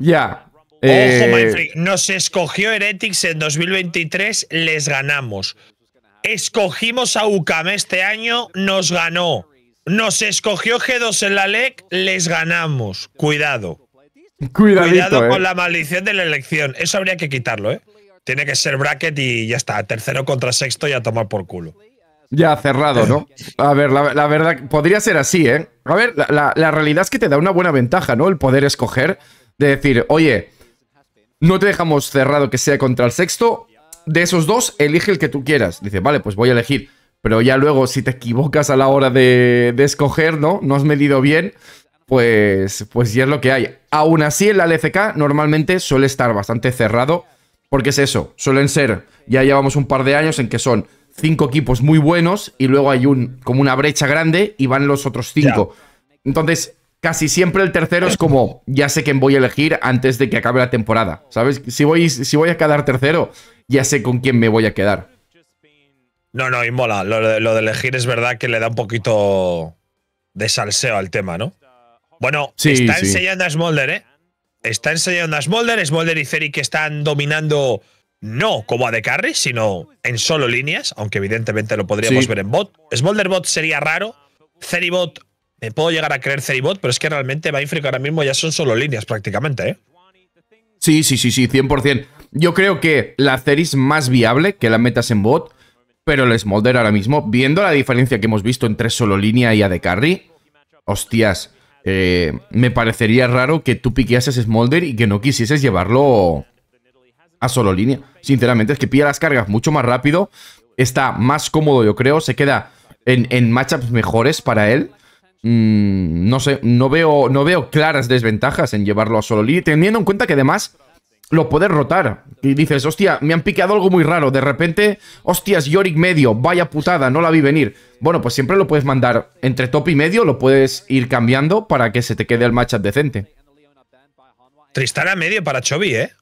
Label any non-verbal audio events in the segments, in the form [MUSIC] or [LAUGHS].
Ya. Ojo, eh, nos escogió Heretics en 2023, les ganamos. Escogimos a UCAM este año, nos ganó. Nos escogió G2 en la LEC, les ganamos. Cuidado. Cuidadito, Cuidado eh. con la maldición de la elección. Eso habría que quitarlo, ¿eh? Tiene que ser bracket y ya está. Tercero contra sexto y a tomar por culo. Ya cerrado, ¿no? A ver, la, verdad, podría ser así, ¿eh? A ver, la, realidad es que te da una buena ventaja, ¿no? El poder escoger de decir, oye, no te dejamos cerrado que sea contra el sexto, de esos dos, elige el que tú quieras. Dice, vale, pues voy a elegir. Pero ya luego, si te equivocas a la hora de, escoger, ¿no? No has medido bien, pues, pues ya es lo que hay. Aún así, en la LCK normalmente suele estar bastante cerrado, porque es eso, suelen ser, ya llevamos un par de años en que son cinco equipos muy buenos y luego hay un como una brecha grande y van los otros cinco. Entonces, casi siempre el tercero es como, ya sé quién voy a elegir antes de que acabe la temporada, ¿sabes? Si voy, si voy a quedar tercero, ya sé con quién me voy a quedar. No, no, y mola. Lo, de elegir es verdad que le da un poquito de salseo al tema, ¿no? Bueno, está enseñando a Smolder, ¿eh? Está enseñando a Smolder. Smolder y Ferry que están dominando no como a de carry, sino en solo líneas, aunque evidentemente lo podríamos ver en bot. bot sería raro. Ceribot, me puedo llegar a creer Ceribot, pero es que realmente Mainfree ahora mismo ya son solo líneas prácticamente, ¿eh? Sí, sí, sí, sí, 100%. Yo creo que la ceris es más viable que la metas en bot, pero el Smolder ahora mismo, viendo la diferencia que hemos visto entre solo línea y a de carry, hostias, eh, me parecería raro que tú piqueases Smolder y que no quisieses llevarlo a solo línea. Sinceramente, es que pilla las cargas mucho más rápido. Está más cómodo, yo creo. Se queda en, en matchups mejores para él. Mm, no sé, no veo, no veo claras desventajas en llevarlo a solo línea. Teniendo en cuenta que además lo puedes rotar. Y dices, hostia, me han piqueado algo muy raro. De repente, hostias, Yorick medio, vaya putada, no la vi venir. Bueno, pues siempre lo puedes mandar entre top y medio, lo puedes ir cambiando para que se te quede el matchup decente. Tristana medio para Chovy, ¿eh?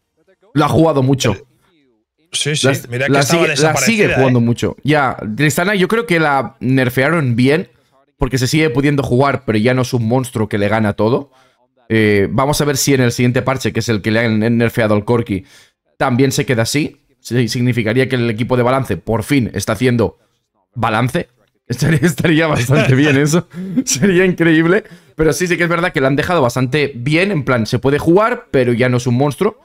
Lo ha jugado mucho. Eh, sí, sí, la, mira que la sigue, eh. jugando mucho. Ya, Tristana yo creo que la nerfearon bien porque se sigue pudiendo jugar, pero ya no es un monstruo que le gana todo. Eh, vamos a ver si en el siguiente parche, que es el que le han nerfeado al Corki, también se queda así. Significaría que el equipo de balance por fin está haciendo balance. [LAUGHS] Estaría, bastante [LAUGHS] bien eso. Sería increíble. Pero sí, sí que es verdad que la han dejado bastante bien. En plan, se puede jugar, pero ya no es un monstruo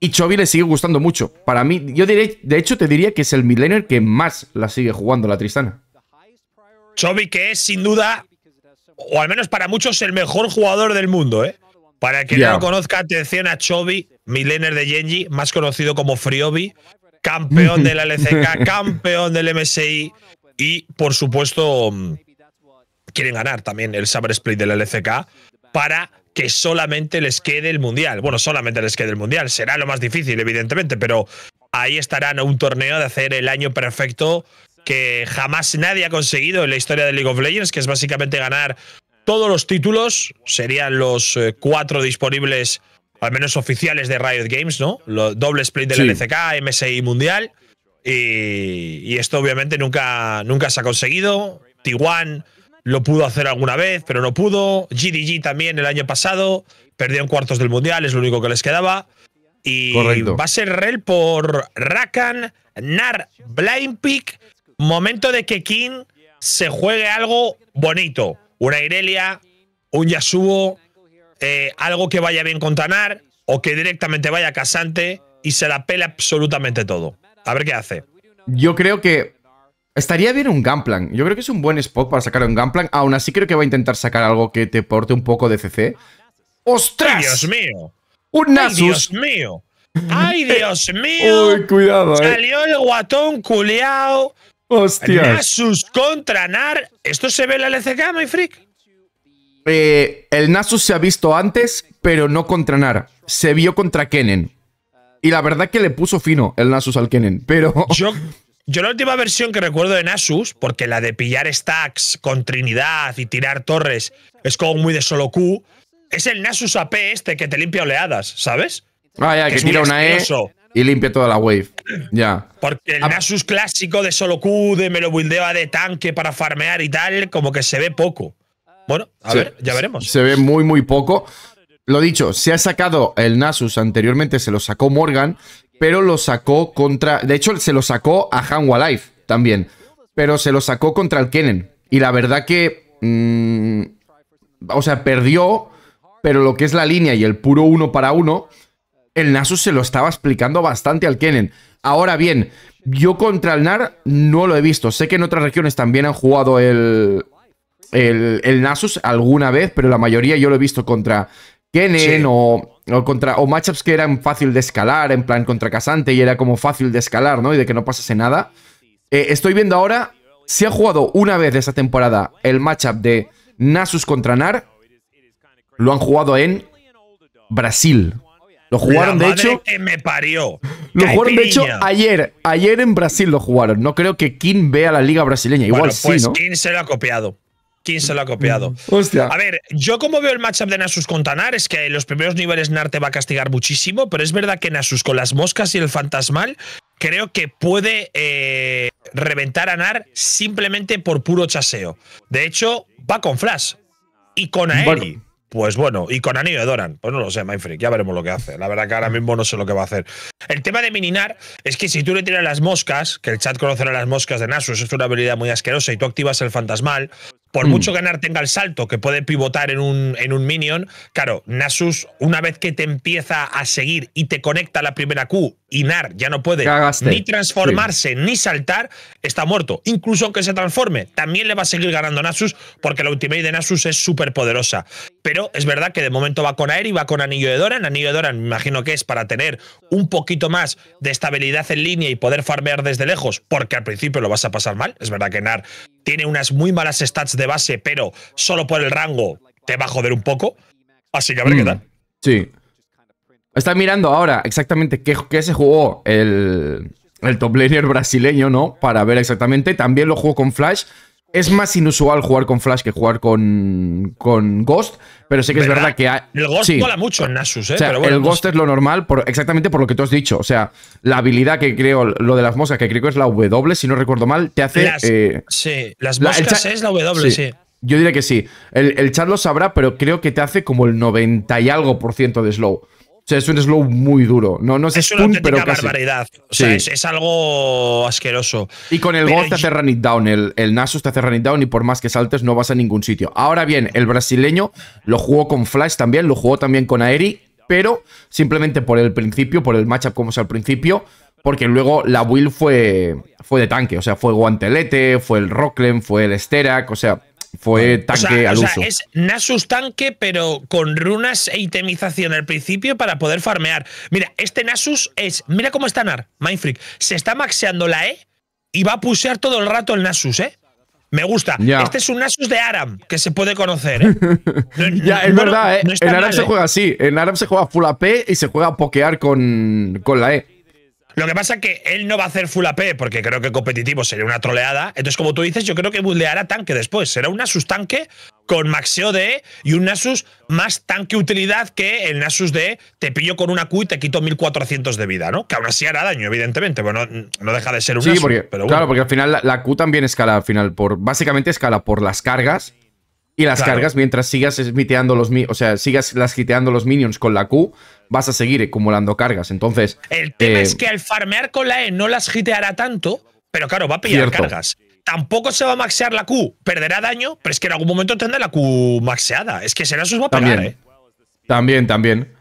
y Chovy le sigue gustando mucho. Para mí, yo diré, de hecho te diría que es el midlaner que más la sigue jugando la Tristana. Chovy que es sin duda, o al menos para muchos, el mejor jugador del mundo. ¿eh? Para quien no lo conozca, atención a Chovy, midlaner de Genji, más conocido como Friobi, campeón de la LCK, campeón del MSI y, por supuesto, mm, quieren ganar también el Summer Split del LCK para que solamente les quede el Mundial. Bueno, solamente les quede el Mundial. Será lo más difícil, evidentemente, pero ahí estarán un torneo de hacer el año perfecto que jamás nadie ha conseguido en la historia de League of Legends, que es básicamente ganar todos los títulos. Serían los eh, cuatro disponibles, al menos oficiales de Riot Games, ¿no? Los doble split del LCK, MSI Mundial. Y, y, esto obviamente nunca, nunca se ha conseguido. T1 lo pudo hacer alguna vez, pero no pudo. GDG también el año pasado, perdió en cuartos del Mundial, es lo único que les quedaba. Y va a ser Rel por Rakan, Nar, Blind Pick. Momento de que King se juegue algo bonito. Una Irelia, un Yasuo, eh, algo que vaya bien con Tanar o que directamente vaya a Casante y se la pela absolutamente todo. A ver qué hace. Yo creo que Estaría bien un Gunplan. Yo creo que es un buen spot para sacar un Gunplan. Aún así creo que va a intentar sacar algo que te porte un poco de CC. ¡Ostras! Dios mío! ¡Un Nasus! ¡Ay, Dios mío! ¡Ay, [LAUGHS] Dios mío! ¡Uy, cuidado! Eh. Salió el guatón culeado. ¡Hostia! Nasus contra NAR. ¿Esto se ve en la LCK, my freak? Eh, el Nasus se ha visto antes, pero no contra NAR. Se vio contra Kennen. Y la verdad que le puso fino el Nasus al Kennen, pero... [LAUGHS] Yo la última versión que recuerdo de Nasus, porque la de pillar stacks con Trinidad y tirar torres es como muy de solo Q, es el Nasus AP este que te limpia oleadas, ¿sabes? Ah, ya, que, tira una E y limpia toda la wave. Ya. Porque el ah. Nasus clásico de solo Q, de me lo de tanque para farmear y tal, como que se ve poco. Bueno, a ver, ya veremos. Se ve muy, muy poco. Lo dicho, se ha sacado el Nasus, anteriormente se lo sacó Morgan, pero lo sacó contra... De hecho, se lo sacó a Hanwha Life también, pero se lo sacó contra el Kenen Y la verdad que... Mm, o sea, perdió, pero lo que es la línea y el puro uno para uno, el Nasus se lo estaba explicando bastante al Kenen. Ahora bien, yo contra el NAR no lo he visto. Sé que en otras regiones también han jugado el, el, Nasus alguna vez, pero la mayoría yo lo he visto contra Kennen o o, contra, o matchups que eran fácil de escalar, en plan contra Casante y era como fácil de escalar, ¿no? Y de que no pasase nada. Eh, estoy viendo ahora, si ha jugado una vez de esta temporada el matchup de Nasus contra Nar, lo han jugado en Brasil. Lo jugaron, de hecho. Que me parió. Lo jugaron, de hecho, ayer. Ayer en Brasil lo jugaron. No creo que King vea la liga brasileña. Igual sí, pues ¿no? se lo ha copiado. ¿Quién se lo ha copiado? Mm. Hostia. A ver, yo como veo el matchup de Nasus con Tanar es que en los primeros niveles Nar te va a castigar muchísimo, pero es verdad que Nasus con las moscas y el fantasmal creo que puede eh, reventar a Nar simplemente por puro chaseo. De hecho, va con Flash y con Aeri. Pues bueno, y con Anillo de Doran. Pues no lo sé, Mindfreak, ya veremos lo que hace. La verdad que ahora mismo no sé lo que va a hacer. El tema de Mininar es que si tú le tiras las moscas, que el chat conocerá las moscas de Nasus, es una habilidad muy asquerosa, y tú activas el fantasmal, por mm. mucho que Nar tenga el salto, que puede pivotar en un, en un minion, claro, Nasus, una vez que te empieza a seguir y te conecta a la primera Q y Nar ya no puede ni transformarse ni saltar, está muerto. Incluso aunque se transforme, también le va a seguir ganando Nasus porque la ultimate de Nasus es súper poderosa. Pero es verdad que de momento va con Aer y va con Anillo de Doran. Anillo de Doran, me imagino que es para tener un poquito más de estabilidad en línea y poder farmear desde lejos, porque al principio lo vas a pasar mal. Es verdad que Nar tiene unas muy malas stats de base, pero solo por el rango te va a joder un poco. Así que a ver qué mm, tal. Sí. Está mirando ahora exactamente qué, qué se jugó el, el top laner brasileño, ¿no? Para ver exactamente. También lo jugó con Flash es más inusual jugar con Flash que jugar con, con Ghost, pero sé que es verdad que hay, el Ghost mola mucho en Nasus, ¿eh? el Ghost es lo normal, por, exactamente por lo que tú has dicho. O sea, la habilidad que creo, lo de las moscas, que creo que es la W, si no recuerdo mal, te hace. Eh, sí, las moscas es la W, sí. Yo diré que sí. El, el chat lo sabrá, pero creo que te hace como el 90 y algo por ciento de slow. O sea, es un slow muy duro. No, no es, es una pero barbaridad. O sea, es, algo asqueroso. Y con el gol te hace run down, el, el Nasus te hace run down y por más que saltes no vas a ningún sitio. Ahora bien, el brasileño lo jugó con Flash también, lo jugó también con Aeri, pero simplemente por el principio, por el matchup como es al principio, porque luego la Will fue, fue de tanque, o sea, fue Guantelete, fue el Rockland, fue el Sterak, o sea, fue tanque al uso. Es Nasus tanque, pero con runas e itemización al principio para poder farmear. Mira, este Nasus es. Mira cómo está Nar, Mindfreak. Se está maxeando la E y va a pusear todo el rato el Nasus, ¿eh? Me gusta. Este es un Nasus de Aram, que se puede conocer. ¿eh? [LAUGHS] ya, es verdad, ¿eh? en Aram se ¿eh? juega así. En Aram se juega full AP y se juega a pokear con la E. Lo que pasa es que él no va a hacer full AP porque creo que competitivo sería una troleada. Entonces, como tú dices, yo creo que buldeará tanque después. Será un Asus tanque con maxeo de y un Nasus más tanque utilidad que el Nasus de te pillo con una Q y te quito 1400 de vida, ¿no? Que aún así hará daño, evidentemente. Bueno, no deja de ser un sí, pero Claro, porque al final la, la, Q también escala al final por. Básicamente escala por las cargas y las cargas, mientras sigas smiteando los o sea, sigas las giteando los minions con la Q, vas a seguir acumulando cargas. Entonces. El tema eh, es que al farmear con la E no las giteará tanto, pero claro, va a pillar cargas. Tampoco se va a maxear la Q, perderá daño, pero es que en algún momento tendrá la Q maxeada. Es que será sus va a pegar, también, ¿eh? También, también.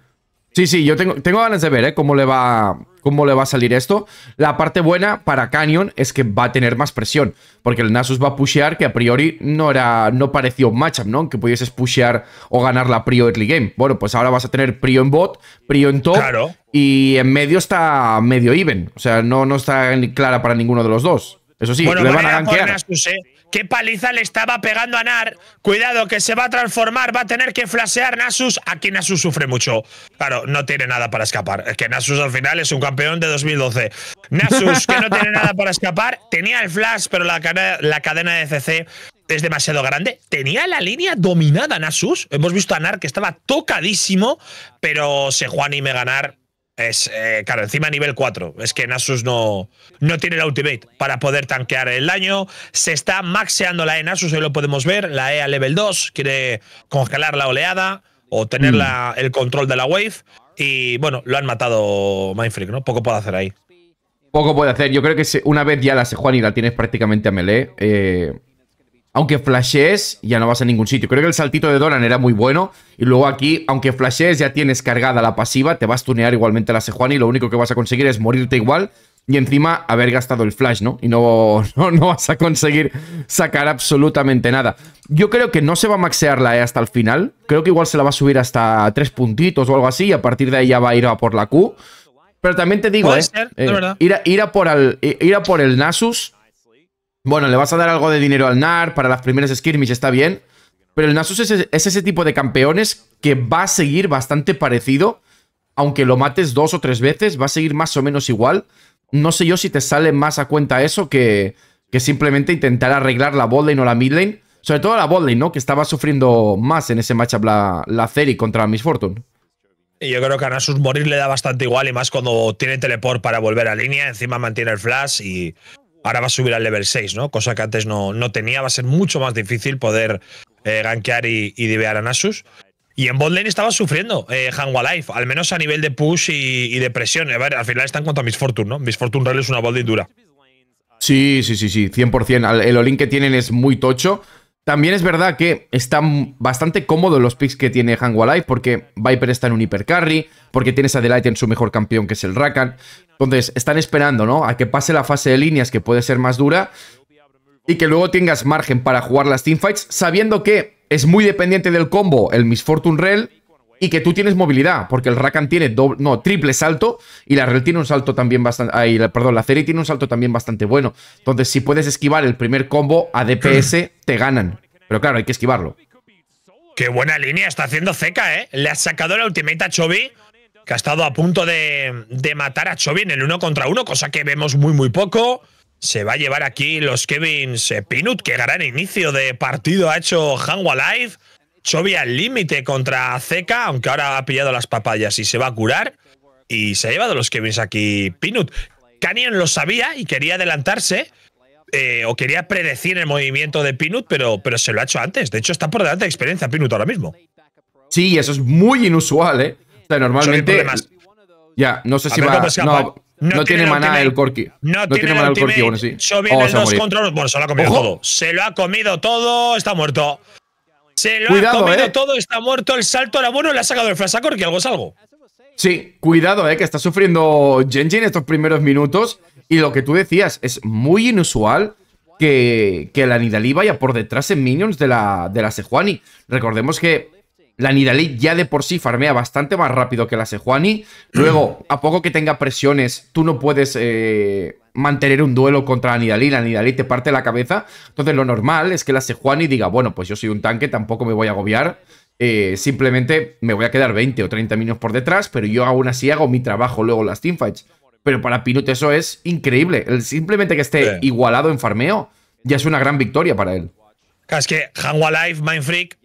Sí, sí, yo tengo, tengo ganas de ver ¿eh? cómo le va cómo le va a salir esto. La parte buena para Canyon es que va a tener más presión, porque el Nasus va a pushear, que a priori no era no un matchup, ¿no? Que pudieses pushear o ganar la Prio early game. Bueno, pues ahora vas a tener Prio en bot, Prio en top, claro. y en medio está medio even. O sea, no, no está clara para ninguno de los dos. Eso sí, bueno, le van a gankear. Nasus, eh. ¿Qué paliza le estaba pegando a Nar? Cuidado, que se va a transformar, va a tener que flashear Nasus. Aquí Nasus sufre mucho. Claro, no tiene nada para escapar. Es que Nasus al final es un campeón de 2012. Nasus, que no tiene nada para escapar, tenía el flash, pero la, cadena de CC es demasiado grande. Tenía la línea dominada Nasus. Hemos visto a Nar que estaba tocadísimo, pero se juan y ganar. Es, eh, claro, encima nivel 4. Es que Nasus no, no tiene la ultimate para poder tanquear el daño. Se está maxeando la E Nasus, ahí lo podemos ver. La E a level 2 quiere congelar la oleada o tener mm. el control de la wave. Y bueno, lo han matado Mindfreak, ¿no? Poco puede hacer ahí. Poco puede hacer. Yo creo que una vez ya la y la tienes prácticamente a melee, eh, aunque flashees, ya no vas a ningún sitio. Creo que el saltito de Doran era muy bueno. Y luego aquí, aunque flashes, ya tienes cargada la pasiva. Te vas a tunear igualmente la Sejuani. Y lo único que vas a conseguir es morirte igual. Y encima haber gastado el flash, ¿no? Y [LAUGHS] no, no, vas a conseguir sacar absolutamente nada. Yo creo que no se va a maxear la E hasta el final. Creo que igual se la va a subir hasta tres puntitos o algo así. Y a partir de ahí ya va a ir a por la Q. Pero también te digo, Puede por ir a por el Nasus bueno, le vas a dar algo de dinero al NAR para las primeras skirmish, está bien. Pero el Nasus es, ese tipo de campeones que va a seguir bastante parecido. Aunque lo mates dos o tres veces, va a seguir más o menos igual. No sé yo si te sale más a cuenta eso que, que simplemente intentar arreglar la botlane o la midlane. Sobre todo la botlane, ¿no? Que estaba sufriendo más en ese matchup la, la contra Miss Fortune. Y yo creo que a Nasus morir le da bastante igual y más cuando tiene teleport para volver a línea. Encima mantiene el flash y ahora va a subir al level 6, ¿no? Cosa que antes no, no tenía. Va a ser mucho más difícil poder eh, gankear y, y divear a Nasus. Y en botlane estaba sufriendo eh, Life, al menos a nivel de push y, de presión. A ver, al final están a Miss Fortune, ¿no? Miss Fortune Real es una botlane dura. Sí, sí, sí, sí, 100%. El olín que tienen es muy tocho. También es verdad que están bastante cómodos los picks que tiene Life porque Viper está en un hipercarry, porque tienes a Delight en su mejor campeón que es el Rakan. Entonces, están esperando, ¿no? A que pase la fase de líneas que puede ser más dura y que luego tengas margen para jugar las teamfights sabiendo que es muy dependiente del combo el Misfortune Rail y que tú tienes movilidad, porque el Rakan tiene doble, no, triple salto y la Rel tiene un salto también bastante, ay, perdón, la Ceri tiene un salto también bastante bueno. Entonces, si puedes esquivar el primer combo a DPS, [CLEARS THROAT] te ganan. Pero claro, hay que esquivarlo. Qué buena línea está haciendo Zeka, ¿eh? Le ha sacado la ultimate a Chovy, que ha estado a punto de, matar a Chovy en el uno contra uno, cosa que vemos muy, muy poco. Se va a llevar aquí los Kevins Pinut. Qué gran inicio de partido ha hecho Hanwha Live. Chovia al límite contra Zeca, aunque ahora ha pillado las papayas y se va a curar. Y se ha llevado los Kevins aquí Pinut. Canyon lo sabía y quería adelantarse. Eh, o quería predecir el movimiento de Pinut, pero, pero se lo ha hecho antes. De hecho, está por delante de experiencia Pinut ahora mismo. Sí, eso es muy inusual, ¿eh? O sea, normalmente. Ya, no sé si va. No, tiene, maná el Corki. No, tiene, maná el Corki, bueno, sí. dos Bueno, se lo ha comido todo. Se lo ha comido todo, está muerto. Se lo ha comido eh. todo, está muerto, el salto era bueno, le ha sacado el flasacor, que algo es algo. Sí, cuidado, eh, que está sufriendo Genji en estos primeros minutos. Y lo que tú decías, es muy inusual que, la Nidalí vaya por detrás en minions de la, de la Sejuani. Recordemos que la Nidalee ya de por sí farmea bastante más rápido que la Sejuani. Luego, [CLEARS THROAT] a poco que tenga presiones, tú no puedes eh, mantener un duelo contra la Nidalee. La Nidalee te parte la cabeza. Entonces, lo normal es que la Sejuani diga, bueno, pues yo soy un tanque, tampoco me voy a agobiar. Eh, simplemente me voy a quedar 20 o 30 minutos por detrás, pero yo aún así hago mi trabajo luego las teamfights. Pero para Pinut eso es increíble. simplemente que esté igualado en farmeo ya es una gran victoria para él. Es que Hanwha Life, Mindfreak,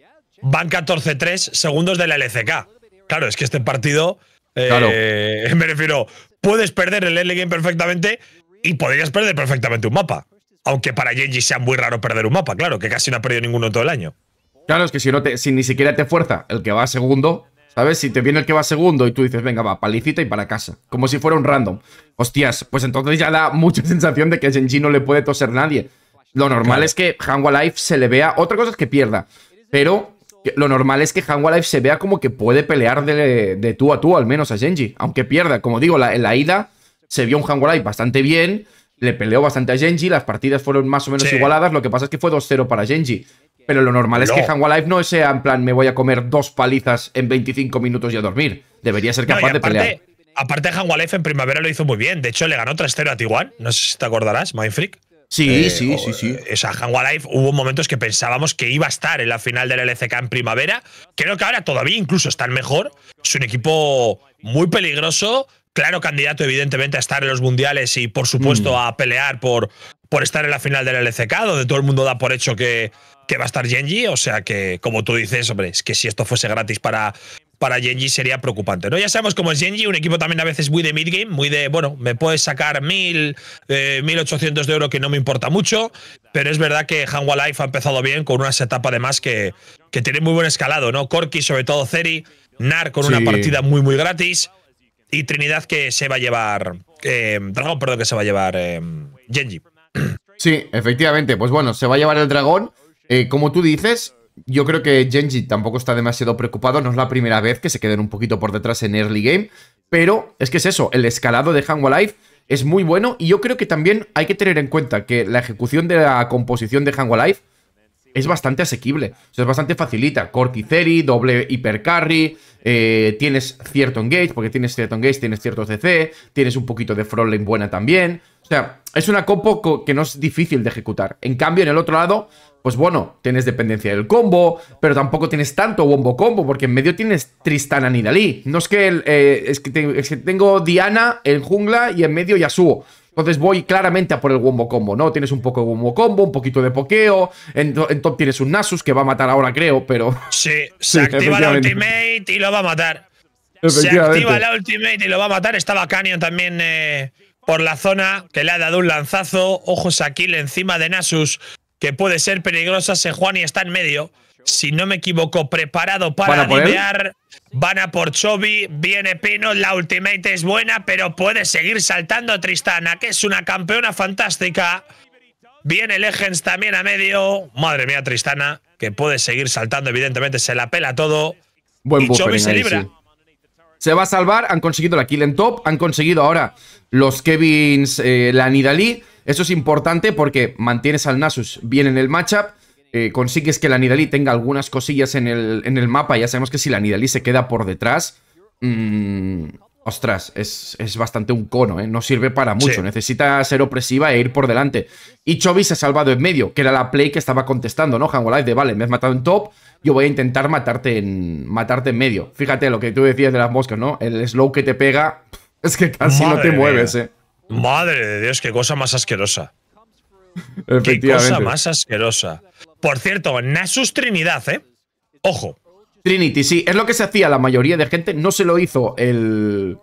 van 14-3 segundos de la LCK. Claro, es que este partido, eh, claro. [LAUGHS] me refiero, puedes perder el l game perfectamente y podrías perder perfectamente un mapa. Aunque para Genji sea muy raro perder un mapa, claro, que casi no ha perdido ninguno todo el año. Claro, es que si, no te, si ni siquiera te fuerza el que va segundo, ¿sabes? Si te viene el que va segundo y tú dices, venga, va, palicita y para casa. Como si fuera un random. Hostias, pues entonces ya da [LAUGHS] mucha sensación de que a Genji no le puede toser nadie. Lo normal es que Hangwa Life se le vea. Otra cosa es que pierda. Pero lo normal es que Hanwha Life se vea como que puede pelear de, tú a tú, al menos a Genji, aunque pierda. Como digo, en la ida se vio un Hanwha bastante bien, le peleó bastante a Genji, las partidas fueron más o menos igualadas, lo que pasa es que fue 2-0 para Genji. Pero lo normal es que Hanwha Life no sea en plan, me voy a comer dos palizas en 25 minutos y a dormir. Debería ser capaz de pelear. Aparte, Hanwha Life en primavera lo hizo muy bien. De hecho, le ganó 3-0 a Tiguan. No sé si te acordarás, Mindfreak. Eh, sí, sí, sí, eh, sí. Esa Hanwha Life hubo momentos que pensábamos que iba a estar en la final del LCK en primavera. Creo que ahora todavía incluso están mejor. Es un equipo muy peligroso. Claro, candidato, evidentemente, a estar en los mundiales y, por supuesto, mm. a pelear por, por estar en la final del LCK, donde todo el mundo da por hecho que, que va a estar Genji. O sea que, como tú dices, hombre, es que si esto fuese gratis para, para Genji sería preocupante. ¿no? Ya sabemos cómo es Genji, un equipo también a veces muy de mid-game, muy de, bueno, me puedes sacar 1.000, eh, 1.800 de euro que no me importa mucho, pero es verdad que Hanwha Life ha empezado bien con una etapas además que, que tiene muy buen escalado, ¿no? Corky sobre todo Zeri, Nar con una partida muy, muy gratis y Trinidad que se va a llevar, eh, Dragón, perdón, que se va a llevar eh, Genji. Sí, efectivamente, pues bueno, se va a llevar el Dragón. Eh, como tú dices, yo creo que Genji tampoco está demasiado preocupado, no es la primera vez que se queden un poquito por detrás en early game, pero es que es eso, el escalado de life es muy bueno y yo creo que también hay que tener en cuenta que la ejecución de la composición de life es bastante asequible, o sea, es bastante facilita, Corticeri, doble hipercarry, eh, tienes cierto engage, porque tienes cierto engage, tienes cierto CC, tienes un poquito de frontline buena también, o sea, es una compo que no es difícil de ejecutar. En cambio, en el otro lado, pues bueno, tienes dependencia del combo, pero tampoco tienes tanto bombo combo, porque en medio tienes Tristana ni Dalí. No es que, el, eh, es, que tengo Diana en jungla y en medio ya subo. Entonces voy claramente a por el Wombo Combo, ¿no? Tienes un poco de Wombo Combo, un poquito de pokeo. En, top tienes un Nasus que va a matar ahora, creo, pero. [LAUGHS] Sí, se activa la ultimate y lo va a matar. Se activa la ultimate y lo va a matar. Estaba Canyon también eh, por la zona, que le ha dado un lanzazo. Ojos aquí encima de Nasus que puede ser peligrosa. Juan y está en medio, si no me equivoco, preparado para divear. Van a por Chobi, viene Pino, la ultimate es buena, pero puede seguir saltando Tristana, que es una campeona fantástica. Viene Legends también a medio. Madre mía, Tristana, que puede seguir saltando, evidentemente, se la pela todo. Buen y Chobi se libra se va a salvar. Han conseguido la kill en top. Han conseguido ahora los Kevins, eh, la Nidalí. Eso es importante porque mantienes al Nasus bien en el matchup. Eh, consigues que la Nidalí tenga algunas cosillas en el, en el, mapa. Ya sabemos que si la Nidalí se queda por detrás, mmm, ostras, es, bastante un cono, ¿eh? no sirve para mucho. Necesita ser opresiva e ir por delante. Y Chovy se ha salvado en medio, que era la play que estaba contestando, ¿no? Hanwalife de vale, me has matado en top, yo voy a intentar matarte en, matarte en medio. Fíjate lo que tú decías de las moscas, ¿no? El slow que te pega, [LAUGHS] es que casi no te mueves, ¿eh? Madre de Dios, qué cosa más asquerosa. Efectivamente. Qué cosa más asquerosa. Por cierto, Nasus Trinidad, ¿eh? Ojo. Trinity, sí, es lo que se hacía la mayoría de gente. No se lo hizo el...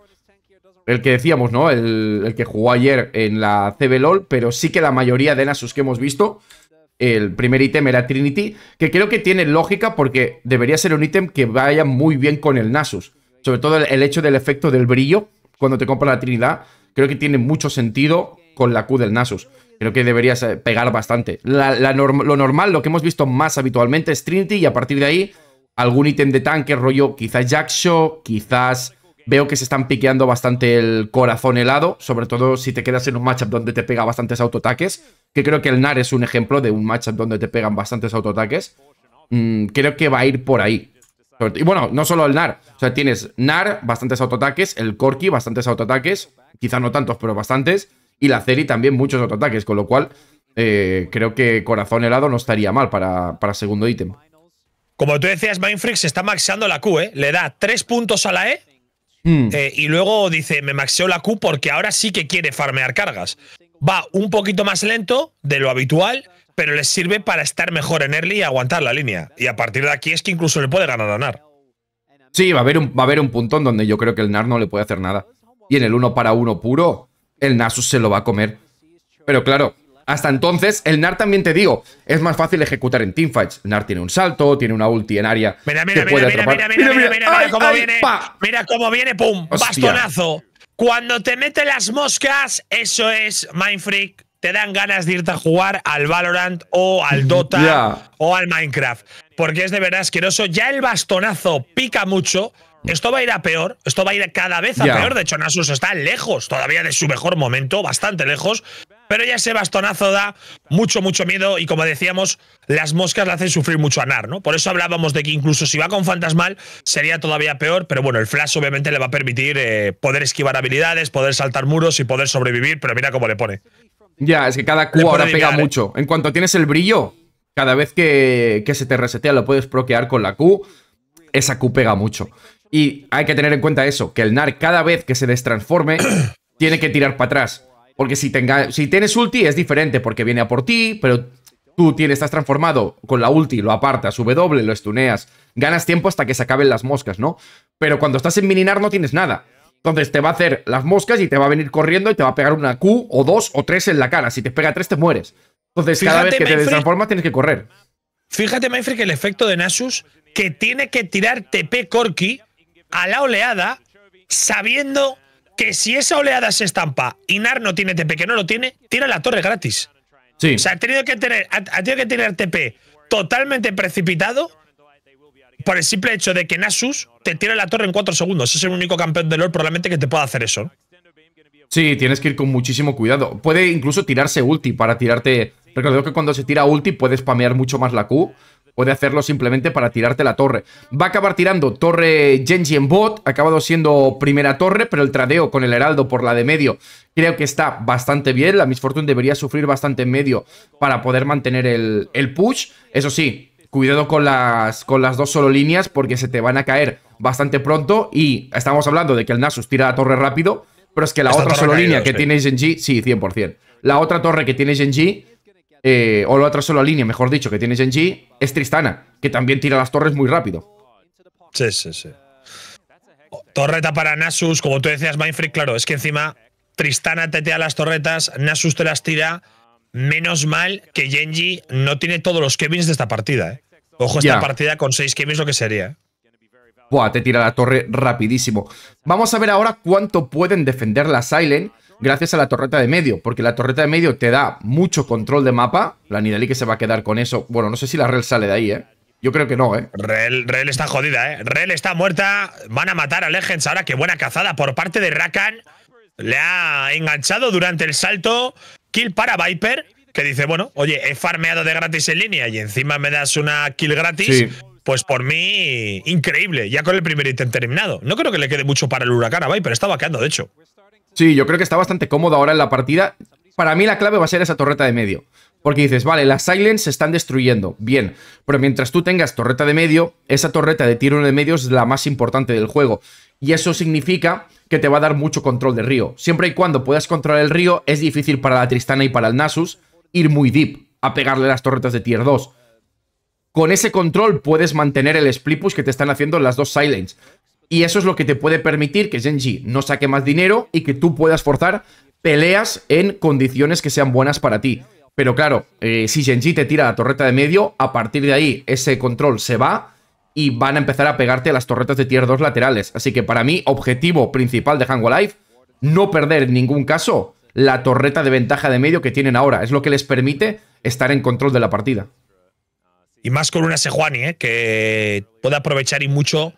El que decíamos, ¿no? El, que jugó ayer en la CBLOL, pero sí que la mayoría de Nasus que hemos visto el primer ítem era Trinity, que creo que tiene lógica porque debería ser un ítem que vaya muy bien con el Nasus. Sobre todo el, hecho del efecto del brillo cuando te compras la Trinidad, creo que tiene mucho sentido con la Q del Nasus. Creo que debería eh, pegar bastante. lo normal, lo que hemos visto más habitualmente es Trinity y a partir de ahí algún ítem de tanque, rollo quizás Jackshaw, quizás veo que se están piqueando bastante el corazón helado, sobre todo si te quedas en un matchup donde te pega bastantes autoataques, que creo que el NAR es un ejemplo de un matchup donde te pegan bastantes autoataques. Mm, creo que va a ir por ahí. Y bueno, no solo el NAR, o sea, tienes NAR, bastantes autoataques, el Corky bastantes autoataques, quizás no tantos, pero bastantes, y la Ceri también muchos autoataques, con lo cual eh, creo que corazón helado no estaría mal para, para segundo ítem. Como tú decías, Mindfreak se está maxeando la Q, ¿eh? Le da tres puntos a la E hmm. eh, y luego dice, me maxeo la Q porque ahora sí que quiere farmear cargas. Va un poquito más lento de lo habitual, pero le sirve para estar mejor en early y aguantar la línea. Y a partir de aquí es que incluso le puede ganar a NAR. Sí, va a haber un, va a haber un punto en donde yo creo que el NAR no le puede hacer nada. Y en el uno para uno puro, el Nasus se lo va a comer. Pero claro, hasta entonces, el NAR también te digo, es más fácil ejecutar en teamfights. NAR tiene un salto, tiene una ulti en área. Mira, mira, que mira, puede mira, mira, cómo viene. Mira cómo viene, pum, bastonazo. Cuando te mete las moscas, eso es freak Te dan ganas de irte a jugar al Valorant o al Dota o al Minecraft. Porque es de verdad asqueroso. Ya el bastonazo pica mucho. Esto va a ir a peor, esto va a ir cada vez a peor. De hecho, Nasus está lejos todavía de su mejor momento, bastante lejos. Pero ya ese bastonazo da mucho, mucho miedo y como decíamos, las moscas le hacen sufrir mucho a Nar, ¿no? Por eso hablábamos de que incluso si va con Fantasmal sería todavía peor, pero bueno, el Flash obviamente le va a permitir eh, poder esquivar habilidades, poder saltar muros y poder sobrevivir, pero mira cómo le pone. Ya, es que cada Q ahora pega ¿eh? mucho. En cuanto tienes el brillo, cada vez que, que se te resetea lo puedes bloquear con la Q, esa Q pega mucho. Y hay que tener en cuenta eso, que el Nar cada vez que se destransforme [CLEARS THROAT] tiene que tirar para atrás. Porque si, tienes ulti es diferente porque viene a por ti, pero tú tienes, estás transformado con la ulti, lo apartas, W, lo estuneas, ganas tiempo hasta que se acaben las moscas, ¿no? Pero cuando estás en mininar no tienes nada. Entonces te va a hacer las moscas y te va a venir corriendo y te va a pegar una Q o dos o tres en la cara. Si te pega tres te mueres. Entonces cada vez que te transformas tienes que correr. Fíjate, Maifre, que el efecto de Nasus que tiene que tirar TP Corki a la oleada sabiendo que si esa oleada se estampa y NAR no tiene TP, que no lo tiene, tira la torre gratis. Sí. O sea, ha tenido que tener, que tener TP totalmente precipitado por el simple hecho de que Nasus te tira la torre en 4 segundos. Es el único campeón de LoL probablemente que te pueda hacer eso. Sí, tienes que ir con muchísimo cuidado. Puede incluso tirarse ulti para tirarte... Recuerdo que cuando se tira ulti puedes spamear mucho más la Q puede hacerlo simplemente para tirarte la torre. Va a acabar tirando torre Genji en bot, acabado siendo primera torre, pero el tradeo con el heraldo por la de medio creo que está bastante bien. La Miss debería sufrir bastante en medio para poder mantener el, push. Eso sí, cuidado con las, con las dos solo líneas porque se te van a caer bastante pronto y estamos hablando de que el Nasus tira la torre rápido, pero es que la otra solo línea que tiene Genji, sí, 100%. La otra torre que tiene Genji eh, o la otra sola línea, mejor dicho, que tiene Genji, es Tristana, que también tira las torres muy rápido. Sí, sí, sí. Torreta para Nasus, como tú decías, Mindfreak, claro, es que encima Tristana tetea las torretas, Nasus te las tira. Menos mal que Genji no tiene todos los Kevins de esta partida. ¿eh? Ojo, esta partida con 6 Kevins lo que sería. Eh. Buah, te tira la torre rapidísimo. Vamos a ver ahora cuánto pueden defender la Silent gracias a la torreta de medio, porque la torreta de medio te da mucho control de mapa. La Nidalee que se va a quedar con eso. Bueno, no sé si la Rel sale de ahí, ¿eh? Yo creo que no, ¿eh? Rel, está jodida, ¿eh? Rel está muerta. Van a matar a Legends ahora. Qué buena cazada por parte de Rakan. Le ha enganchado durante el salto. Kill para Viper, que dice, bueno, oye, he farmeado de gratis en línea y encima me das una kill gratis. Pues por mí, increíble. Ya con el primer ítem terminado. No creo que le quede mucho para el huracán a Viper. Estaba quedando, de hecho. Sí, yo creo que está bastante cómodo ahora en la partida. Para mí la clave va a ser esa torreta de medio. Porque dices, vale, las Silence se están destruyendo, bien, pero mientras tú tengas torreta de medio, esa torreta de tiro de medio es la más importante del juego. Y eso significa que te va a dar mucho control de río. Siempre y cuando puedas controlar el río, es difícil para la Tristana y para el Nasus ir muy deep a pegarle las torretas de tier 2. Con ese control puedes mantener el split push que te están haciendo las dos Silence. Y eso es lo que te puede permitir que Genji no saque más dinero y que tú puedas forzar peleas en condiciones que sean buenas para ti. Pero claro, eh, si Genji te tira la torreta de medio, a partir de ahí ese control se va y van a empezar a pegarte a las torretas de tier 2 laterales. Así que para mí, objetivo principal de Hango Life, no perder en ningún caso la torreta de ventaja de medio que tienen ahora. Es lo que les permite estar en control de la partida. Y más con una Sejuani, eh, que puede aprovechar y mucho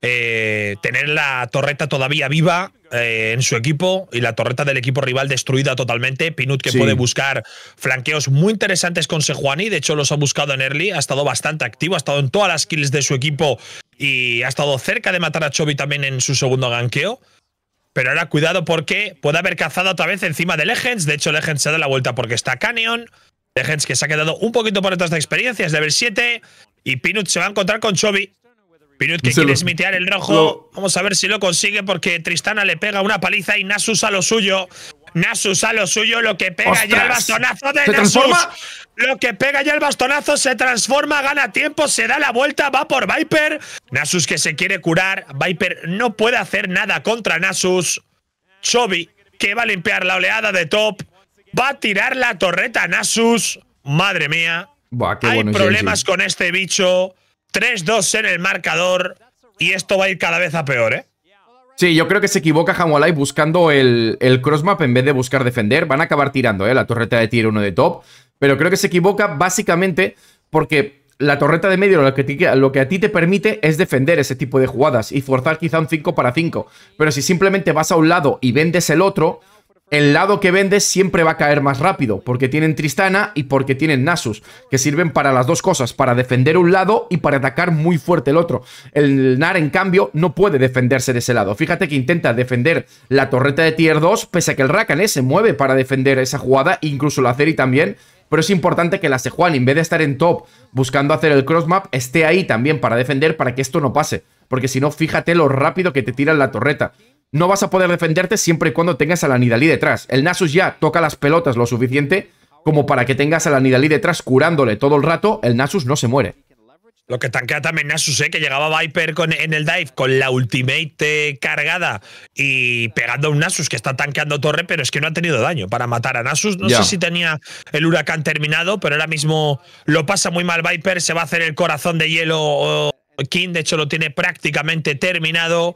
eh, tener la torreta todavía viva eh, en su equipo y la torreta del equipo rival destruida totalmente. Pinut que puede buscar flanqueos muy interesantes con Sejuani, de hecho los ha buscado en early, ha estado bastante activo, ha estado en todas las kills de su equipo y ha estado cerca de matar a Chobi también en su segundo ganqueo. Pero ahora cuidado porque puede haber cazado otra vez encima de Legends. De hecho, Legends se da la vuelta porque está Canyon. Legends que se ha quedado un poquito por detrás de experiencias, level 7. Y Pinut se va a encontrar con Chovy. Pirut que quiere smitear el rojo. Vamos a ver si lo consigue porque Tristana le pega una paliza y Nasus a lo suyo. Nasus a lo suyo, lo que pega ya el bastonazo de Nasus. Lo que pega ya el bastonazo se transforma, gana tiempo, se da la vuelta, va por Viper. Nasus que se quiere curar. Viper no puede hacer nada contra Nasus. Chobi que va a limpiar la oleada de top. Va a tirar la torreta Nasus. Madre mía. Hay problemas con este bicho. 3-2 en el marcador y esto va a ir cada vez a peor, ¿eh? Sí, yo creo que se equivoca Hamualay buscando el, el crossmap en vez de buscar defender. Van a acabar tirando, ¿eh? La torreta de tiro uno de top. Pero creo que se equivoca básicamente porque la torreta de medio lo que, lo que a ti te permite es defender ese tipo de jugadas y forzar quizá un 5 para 5. Pero si simplemente vas a un lado y vendes el otro, el lado que vende siempre va a caer más rápido, porque tienen Tristana y porque tienen Nasus, que sirven para las dos cosas, para defender un lado y para atacar muy fuerte el otro. El Nar, en cambio, no puede defenderse de ese lado. Fíjate que intenta defender la torreta de tier 2, pese a que el Rakan eh, se mueve para defender esa jugada, incluso la Zeri también, pero es importante que la Sejuan. en vez de estar en top buscando hacer el crossmap, esté ahí también para defender para que esto no pase. Porque si no, fíjate lo rápido que te tiran la torreta no vas a poder defenderte siempre y cuando tengas a la Nidalí detrás. El Nasus ya toca las pelotas lo suficiente como para que tengas a la Nidalí detrás curándole todo el rato, el Nasus no se muere. Lo que tanquea también Nasus, ¿eh? que llegaba Viper con, en el dive con la ultimate eh, cargada y pegando a un Nasus que está tanqueando torre, pero es que no ha tenido daño para matar a Nasus. No sé si tenía el huracán terminado, pero ahora mismo lo pasa muy mal Viper, se va a hacer el corazón de hielo. King, de hecho, lo tiene prácticamente terminado.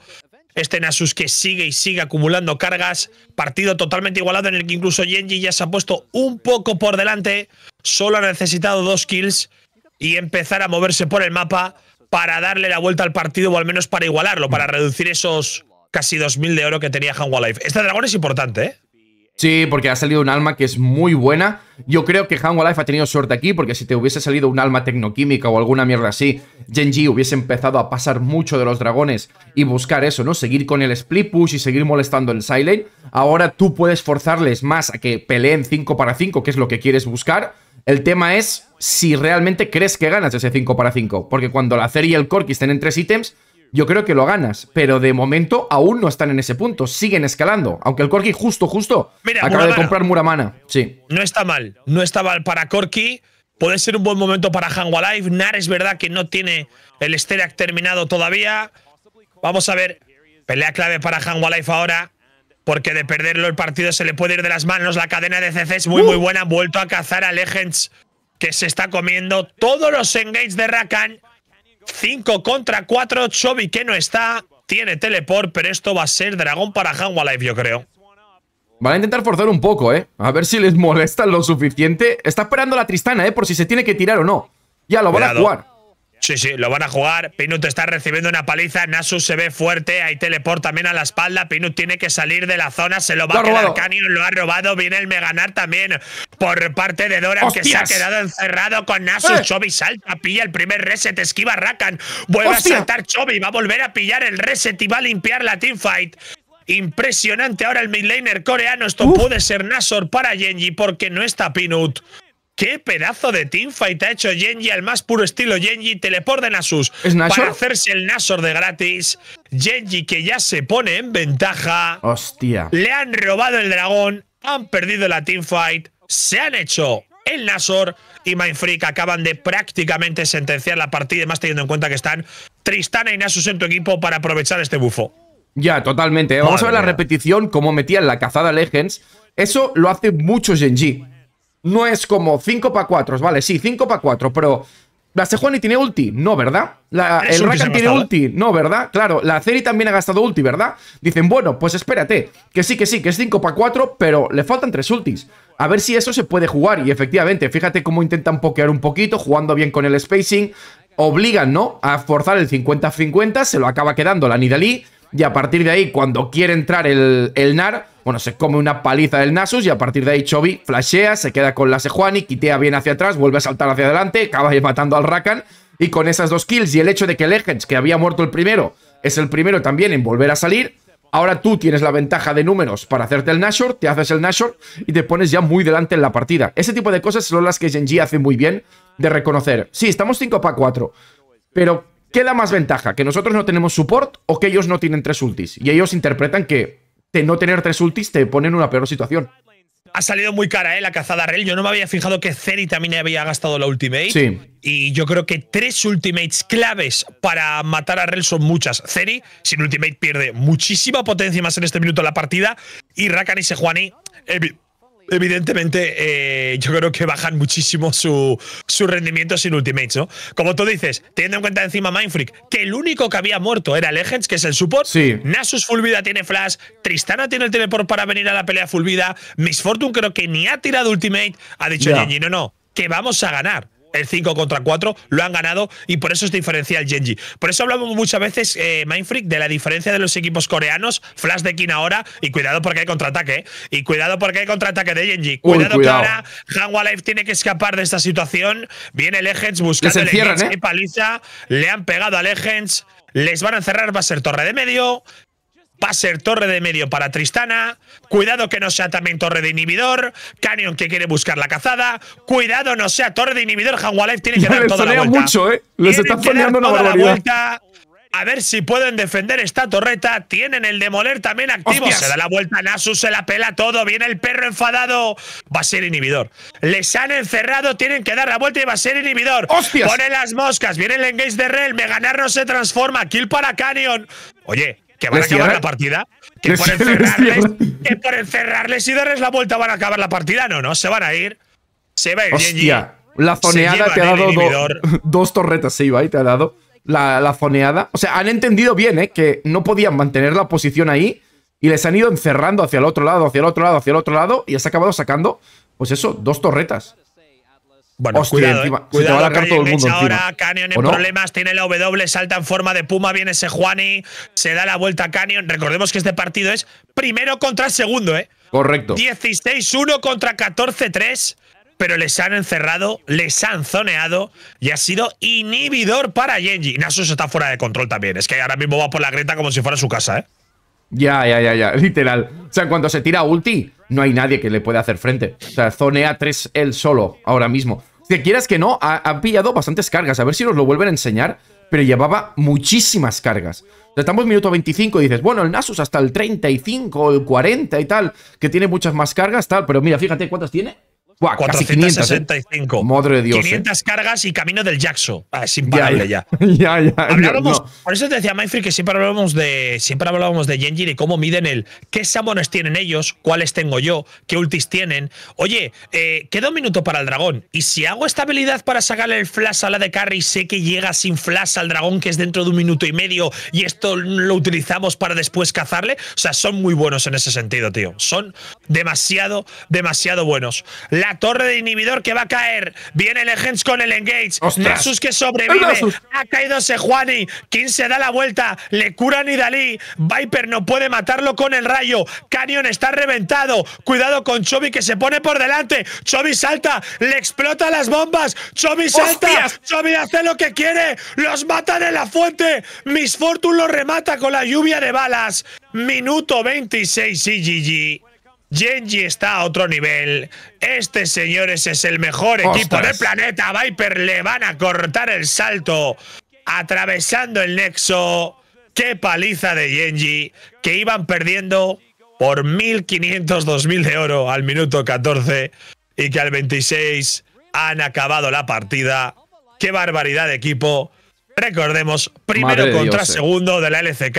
Este Nasus que sigue y sigue acumulando cargas. Partido totalmente igualado en el que incluso Genji ya se ha puesto un poco por delante. Solo ha necesitado dos kills y empezar a moverse por el mapa para darle la vuelta al partido o al menos para igualarlo, para reducir esos casi 2.000 de oro que tenía Hanwha Life. Este dragón es importante, ¿eh? Sí, porque ha salido un alma que es muy buena. Yo creo que Hangulife ha tenido suerte aquí, porque si te hubiese salido un alma tecnoquímica o alguna mierda así, Genji hubiese empezado a pasar mucho de los dragones y buscar eso, ¿no? Seguir con el split push y seguir molestando el Silent. Ahora tú puedes forzarles más a que peleen 5 para 5, que es lo que quieres buscar. El tema es si realmente crees que ganas ese 5 para 5, porque cuando la Cer y el Corki estén en tres ítems, yo creo que lo ganas. Pero de momento aún no están en ese punto. Siguen escalando. Aunque el Corki justo, justo Mira, acaba de comprar Muramana. Sí. No está mal. No está mal para Corki. Puede ser un buen momento para Hangua Life. Nar es verdad que no tiene el Sterak terminado todavía. Vamos a ver. Pelea clave para Hangwalife ahora. Porque de perderlo el partido se le puede ir de las manos. La cadena de CC es muy, muy uh. buena. Han vuelto a cazar a Legends, que se está comiendo todos los engage de Rakan. 5 contra 4. Chobi que no está. Tiene teleport, pero esto va a ser dragón para Life, yo creo. Van a intentar forzar un poco, ¿eh? A ver si les molesta lo suficiente. Está esperando la Tristana, ¿eh? Por si se tiene que tirar o no. Ya, lo van a jugar. Sí, sí, lo van a jugar. Pinut está recibiendo una paliza. Nasus se ve fuerte. ahí teleport también a la espalda. Pinut tiene que salir de la zona. Se lo va a quedar Canyon. Lo ha robado. Viene el Meganar también por parte de Dora, que se ha quedado encerrado con Nasus. Eh. Chobi salta, pilla el primer reset. Esquiva Rakan. Vuelve a saltar Chobi. Va a volver a pillar el reset y va a limpiar la teamfight. Impresionante ahora el midlaner coreano. Esto puede ser Nasor para Genji porque no está Pinut. ¿Qué pedazo de teamfight ha hecho Genji al más puro estilo Genji? Teleport de Nasus ¿Es para hacerse el Nasor de gratis. Genji que ya se pone en ventaja. Hostia. Le han robado el dragón, han perdido la teamfight, se han hecho el Nasor y Mindfreak acaban de prácticamente sentenciar la partida, más teniendo en cuenta que están Tristana y Nasus en tu equipo para aprovechar este bufo. Ya, totalmente. ¿eh? Vamos a ver la repetición, cómo en la cazada Legends. Eso lo hace mucho Genji no es como 5 para 4, vale, sí, 5 para 4, pero la Sejuani tiene ulti, no, ¿verdad? La, el Rakan tiene ulti, ¿eh? no, ¿verdad? Claro, la Ceri también ha gastado ulti, ¿verdad? Dicen, bueno, pues espérate, que sí, que sí, que es 5 para 4, pero le faltan 3 ultis. A ver si eso se puede jugar, y efectivamente, fíjate cómo intentan pokear un poquito, jugando bien con el spacing, obligan, ¿no? A forzar el 50-50, se lo acaba quedando la Nidalee, y a partir de ahí, cuando quiere entrar el, el Nar bueno, se come una paliza del Nasus y a partir de ahí Chobi flashea, se queda con la Sejuani, quitea bien hacia atrás, vuelve a saltar hacia adelante, acaba matando al Rakan. Y con esas dos kills y el hecho de que Legends, que había muerto el primero, es el primero también en volver a salir, Ahora tú tienes la ventaja de números para hacerte el Nashor, te haces el Nashor y te pones ya muy delante en la partida. Ese tipo de cosas son las que Genji hace muy bien de reconocer. Sí, estamos 5 para 4, pero ¿qué da más ventaja? ¿Que nosotros no tenemos support o que ellos no tienen tres ultis? Y ellos interpretan que de no tener tres ultis te pone en una peor situación. Ha salido muy cara, ¿eh? La cazada Rel. Yo no me había fijado que Zeri también había gastado la ultimate. Y yo creo que tres ultimates claves para matar a Rel son muchas. Zeri, sin ultimate, pierde muchísima potencia más en este minuto de la partida. Y Rakan y Sejuani, eh, evidentemente eh, yo creo que bajan muchísimo su, su rendimiento sin Ultimates, ¿no? Como tú dices, teniendo en cuenta encima Mindfreak, que el único que había muerto era Legends, que es el support. Sí. Nasus Fulvida tiene flash, Tristana tiene el teleport para venir a la pelea Fulvida, Miss Fortune creo que ni ha tirado Ultimate, ha dicho, no, no, que vamos a ganar el 5 contra 4, lo han ganado y por eso es diferencial Genji. Por eso hablamos muchas veces, eh, Mindfreak, de la diferencia de los equipos coreanos, Flash de Kin ahora, y cuidado porque hay contraataque, eh. y cuidado porque hay contraataque de Genji. Cuidado, que ahora Life tiene que escapar de esta situación, viene Legends buscando el ¿eh? paliza, le han pegado a Legends, les van a encerrar, va a ser torre de medio, a ser torre de medio para Tristana. Cuidado que no sea también torre de inhibidor. Canyon que quiere buscar la cazada. Cuidado no sea torre de inhibidor. Hanwalev tiene que [LAUGHS] dar toda la vuelta. ¿eh? Les están poniendo. una barbaridad. A ver si pueden defender esta torreta. Tienen el demoler también activo. Se da la vuelta Nasus, se la pela todo. Viene el perro enfadado. Va a ser inhibidor. Les han encerrado, tienen que dar la vuelta y va a ser inhibidor. Pone las moscas, viene el engage de Rel. Meganar no se transforma. Kill para Canyon. Oye, que van a acabar la partida. Que por, encerrarles, y darles la vuelta van a acabar la partida. No, no, se van a ir. Se va a ir Hostia, La zoneada te ha dado [LAUGHS] dos torretas, se iba y te ha dado la, la zoneada. O sea, han entendido bien, ¿eh? Que no podían mantener la posición ahí y les han ido encerrando hacia el otro lado, hacia el otro lado, hacia el otro lado y has acabado sacando, pues eso, dos torretas. Bueno, cuidado, cuidado, eh. te va todo el mundo ahora, Canyon en problemas, tiene la W, salta en forma de puma, viene ese Juani, se da la vuelta Canyon. Recordemos que este partido es primero contra segundo, ¿eh? Correcto. 16-1 contra 14-3 pero les han encerrado, les han zoneado y ha sido inhibidor para Genji. Nasus está fuera de control también. Es que ahora mismo va por la grieta como si fuera su casa, ¿eh? Ya, ya, ya, ya, [LAUGHS] literal. O sea, cuando se tira ulti, no hay nadie que le pueda hacer frente. O sea, zonea 3 él solo ahora mismo que quieras que no, ha, pillado bastantes cargas. A ver si nos lo vuelven a enseñar. Pero llevaba muchísimas cargas. Estamos minuto 25 y dices, bueno, el Nasus hasta el 35, el 40 y tal, que tiene muchas más cargas, tal. Pero mira, fíjate cuántas tiene. 465. Madre de Dios. 500 eh. cargas y camino del Jackson. Ah, es imparable ya. Ya, [LAUGHS] ya. Por eso te decía Mindfree que siempre hablábamos de siempre hablábamos de Genji, y cómo miden el qué sabones tienen ellos, cuáles tengo yo, qué ultis tienen. Oye, eh, queda un minuto para el dragón. Y si hago esta habilidad para sacarle el flash a la de carry, sé que llega sin flash al dragón, que es dentro de un minuto y medio, y esto lo utilizamos para después cazarle. O sea, son muy buenos en ese sentido, tío. Son demasiado, demasiado buenos. La torre de inhibidor que va a caer. Viene Legends con el engage. Nexus que sobrevive. Ha caído Sejuani. quien se da la vuelta. Le curan y Dalí. Viper no puede matarlo con el rayo. Canyon está reventado. Cuidado con Chobi que se pone por delante. Chobi salta. Le explota las bombas. Chobi salta. hace lo que quiere. Los matan en la fuente. Miss Fortune lo remata con la lluvia de balas. Minuto 26 y GG. Genji está a otro nivel. Este, señores, es el mejor equipo del planeta. Viper le van a cortar el salto. Atravesando el nexo. Qué paliza de Genji. Que iban perdiendo por 1.500, 2.000 de oro al minuto 14. Y que al 26 han acabado la partida. Qué barbaridad de equipo. Recordemos, primero contra eh. segundo de la LCK.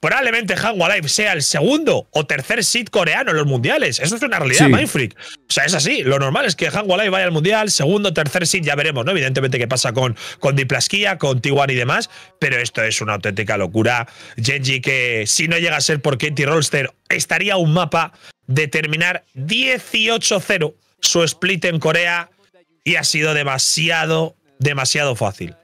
Probablemente Hangwa Live sea el segundo o tercer seed coreano en los mundiales. Eso es una realidad, Mindfreak. O sea, es así. Lo normal es que Hangwa vaya al mundial, segundo, tercer seed, ya veremos, ¿no? Evidentemente qué pasa con, con Diplasquía, con t y demás. Pero esto es una auténtica locura. Genji, que si no llega a ser por Katie Rolster, estaría un mapa de terminar 18-0 su split en Corea y ha sido demasiado, demasiado fácil.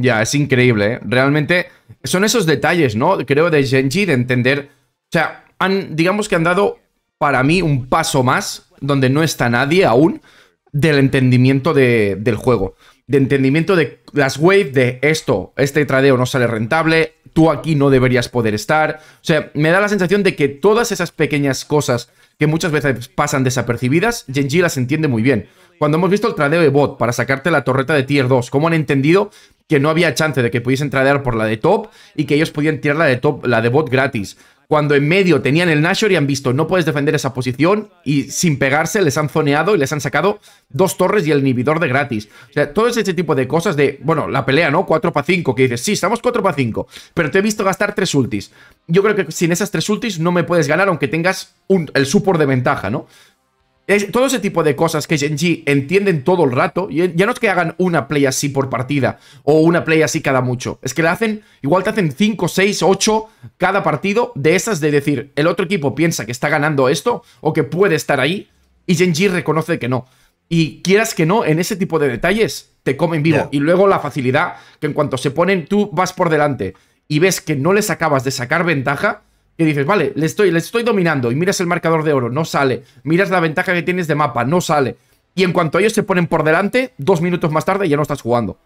Ya, es increíble, ¿eh? Realmente son esos detalles, ¿no? Creo de Genji de entender. O sea, han, digamos que han dado para mí un paso más, donde no está nadie aún, del entendimiento de, del juego. De entendimiento de las waves, de esto, este tradeo no sale rentable, tú aquí no deberías poder estar. O sea, me da la sensación de que todas esas pequeñas cosas que muchas veces pasan desapercibidas, Genji las entiende muy bien. Cuando hemos visto el tradeo de bot para sacarte la torreta de tier 2, ¿cómo han entendido que no había chance de que pudiesen tradear por la de top y que ellos podían tirar la de top, la de bot gratis? Cuando en medio tenían el Nashor y han visto no puedes defender esa posición y sin pegarse les han zoneado y les han sacado dos torres y el inhibidor de gratis. O sea, todo ese tipo de cosas de, bueno, la pelea, ¿no? 4 para 5, que dices, sí, estamos 4 para 5, pero te he visto gastar 3 ultis. Yo creo que sin esas 3 ultis no me puedes ganar aunque tengas un, el support de ventaja, ¿no? todo ese tipo de cosas que Genji entienden todo el rato. ya no es que hagan una play así por partida o una play así cada mucho. Es que la hacen, igual te hacen 5, 6, 8 cada partido de esas de decir, el otro equipo piensa que está ganando esto o que puede estar ahí y Genji reconoce que no. Y quieras que no, en ese tipo de detalles te comen vivo. Y luego la facilidad que en cuanto se ponen, tú vas por delante y ves que no les acabas de sacar ventaja y dices, vale, le estoy, le estoy dominando y miras el marcador de oro, no sale, miras la ventaja que tienes de mapa, no sale. Y en cuanto ellos se ponen por delante, dos minutos más tarde ya no estás jugando.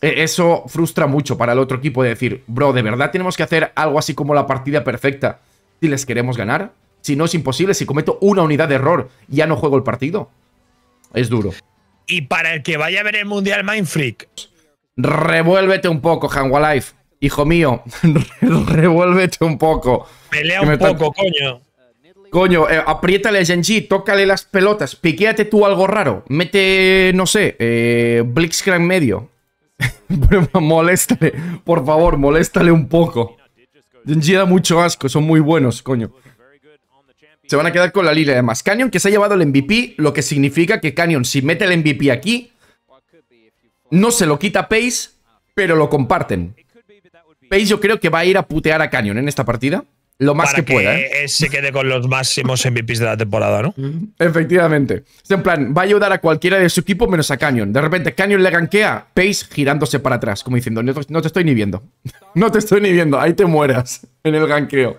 E, eso frustra mucho para el otro equipo de decir, bro, de verdad tenemos que hacer algo así como la partida perfecta si les queremos ganar. Si no es imposible, si cometo una unidad de error, ya no juego el partido. Es duro. Y para el que vaya a ver el Mundial Mindfreak. Revuélvete un poco, Hanwalife hijo mío, [LAUGHS] revuélvete un poco. Pelea un poco, coño. Coño, eh, apriétale a Genji, tócale las pelotas, piquéate tú algo raro, mete, no sé, eh, en medio. [LAUGHS] moléstale, por favor, moléstale un poco. Genji da mucho asco, son muy buenos, coño. Se van a quedar con la Lila además. Canyon que se ha llevado el MVP, lo que significa que Canyon, si mete el MVP aquí, no se lo quita Pace, pero lo comparten. Pace yo creo que va a ir a putear a Canyon en esta partida. Lo más que, pueda. ¿eh? Se quede con los máximos MVPs de la temporada, ¿no? Efectivamente. En plan, va a ayudar a cualquiera de su equipo menos a Canyon. De repente, Canyon le ganquea, Pace girándose para atrás, como diciendo, no te estoy ni viendo. [LAUGHS] no te estoy ni viendo, ahí te mueras [LAUGHS] en el ganqueo.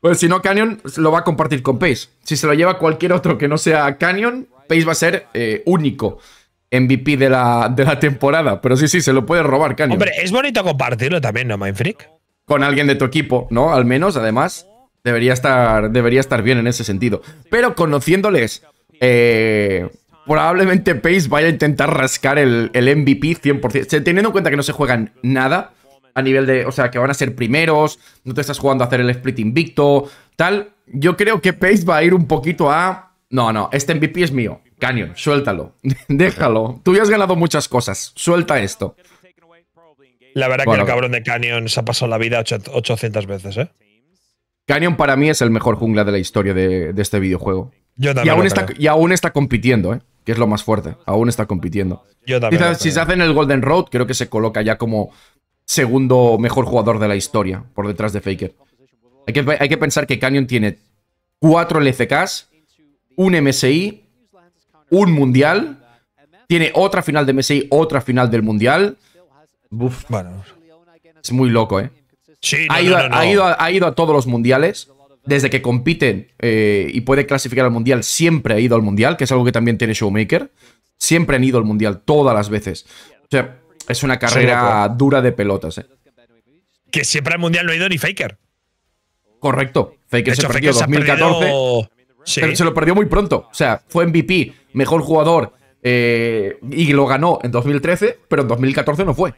Pues si no, Canyon lo va a compartir con Pace. Si se lo lleva cualquier otro que no sea Canyon, Pace va a ser eh, único MVP de la, temporada. Pero sí, sí, se lo puede robar, Kanye. Hombre, es bonito compartirlo también, ¿no, Mindfreak? Con alguien de tu equipo, ¿no? Al menos, además, debería estar, debería estar bien en ese sentido. Pero conociéndoles, eh, probablemente Pace vaya a intentar rascar el, el MVP 100%. Teniendo en cuenta que no se juegan nada a nivel de, o sea, que van a ser primeros, no te estás jugando a hacer el split invicto, tal. Yo creo que Pace va a ir un poquito a... No, no, este MVP es mío. Canyon, suéltalo. [LAUGHS] Déjalo. Tú ya has ganado muchas cosas. Suelta esto. La verdad que el cabrón de Canyon se ha pasado la vida 800 veces, ¿eh? Canyon para mí es el mejor jungla de la historia de, este videojuego. Yo también. Y aún, está, y aún, está, compitiendo, ¿eh? Que es lo más fuerte. Aún está compitiendo. Yo también. Quizás, si se hace en el Golden Road, creo que se coloca ya como segundo mejor jugador de la historia, por detrás de Faker. Hay que, hay que pensar que Canyon tiene cuatro LCKs, un MSI un mundial. Tiene otra final de MSI, otra final del mundial. bueno. Es muy loco, ¿eh? Sí, ha, ido, ha, ido a, todos los mundiales. Desde que compiten eh, y puede clasificar al mundial, siempre ha ido al mundial, que es algo que también tiene Showmaker. Siempre han ido al mundial, todas las veces. O sea, es una carrera dura de pelotas, ¿eh? Que siempre al mundial no ha ido ni Faker. Correcto. Faker se perdió en 2014. Pero se lo perdió muy pronto. O sea, fue MVP, mejor jugador, eh, y lo ganó en 2013, pero en 2014 no fue.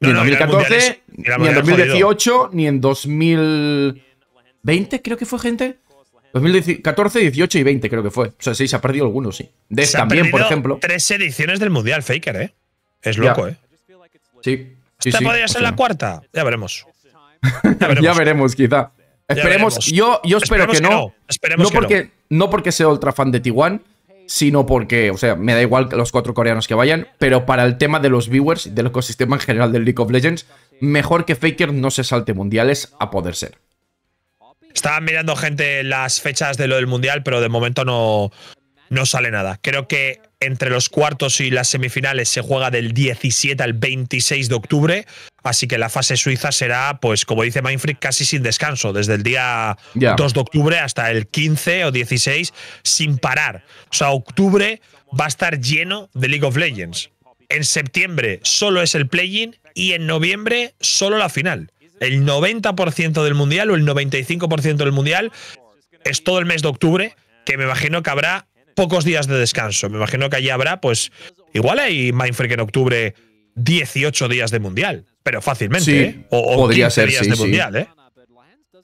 Ni en 2014, ni en 2018, ni en 2020, creo que fue, gente. 2014, 18 y 20 creo que fue. O sea, sí, se ha perdido algunos, sí. De también, por ejemplo. Tres ediciones del Mundial Faker, ¿eh? Es loco, ¿eh? Sí. Esta podría ser la cuarta. Ya veremos, [LAUGHS] ya veremos quizá. Esperemos, yo, yo espero que, no. Esperemos porque, no. porque sea ultra fan de TIGuan sino porque, o sea, me da igual los cuatro coreanos que vayan, pero para el tema de los viewers y del ecosistema en general del League of Legends, mejor que Faker no se salte mundiales a poder ser. Estaban mirando gente las fechas de lo del mundial, pero de momento no, no sale nada. Creo que entre los cuartos y las semifinales se juega del 17 al 26 de octubre, así que la fase suiza será, pues como dice Mindfreak, casi sin descanso, desde el día 2 de octubre hasta el 15 o 16, sin parar. O sea, octubre va a estar lleno de League of Legends. En septiembre solo es el play-in y en noviembre solo la final. El 90% del mundial o el 95% del mundial es todo el mes de octubre, que me imagino que habrá pocos días de descanso. Me imagino que allí habrá, pues, igual hay Mindfreak en octubre 18 días de mundial, pero fácilmente. ¿eh? o, podría ser, sí, sí. mundial, ¿eh?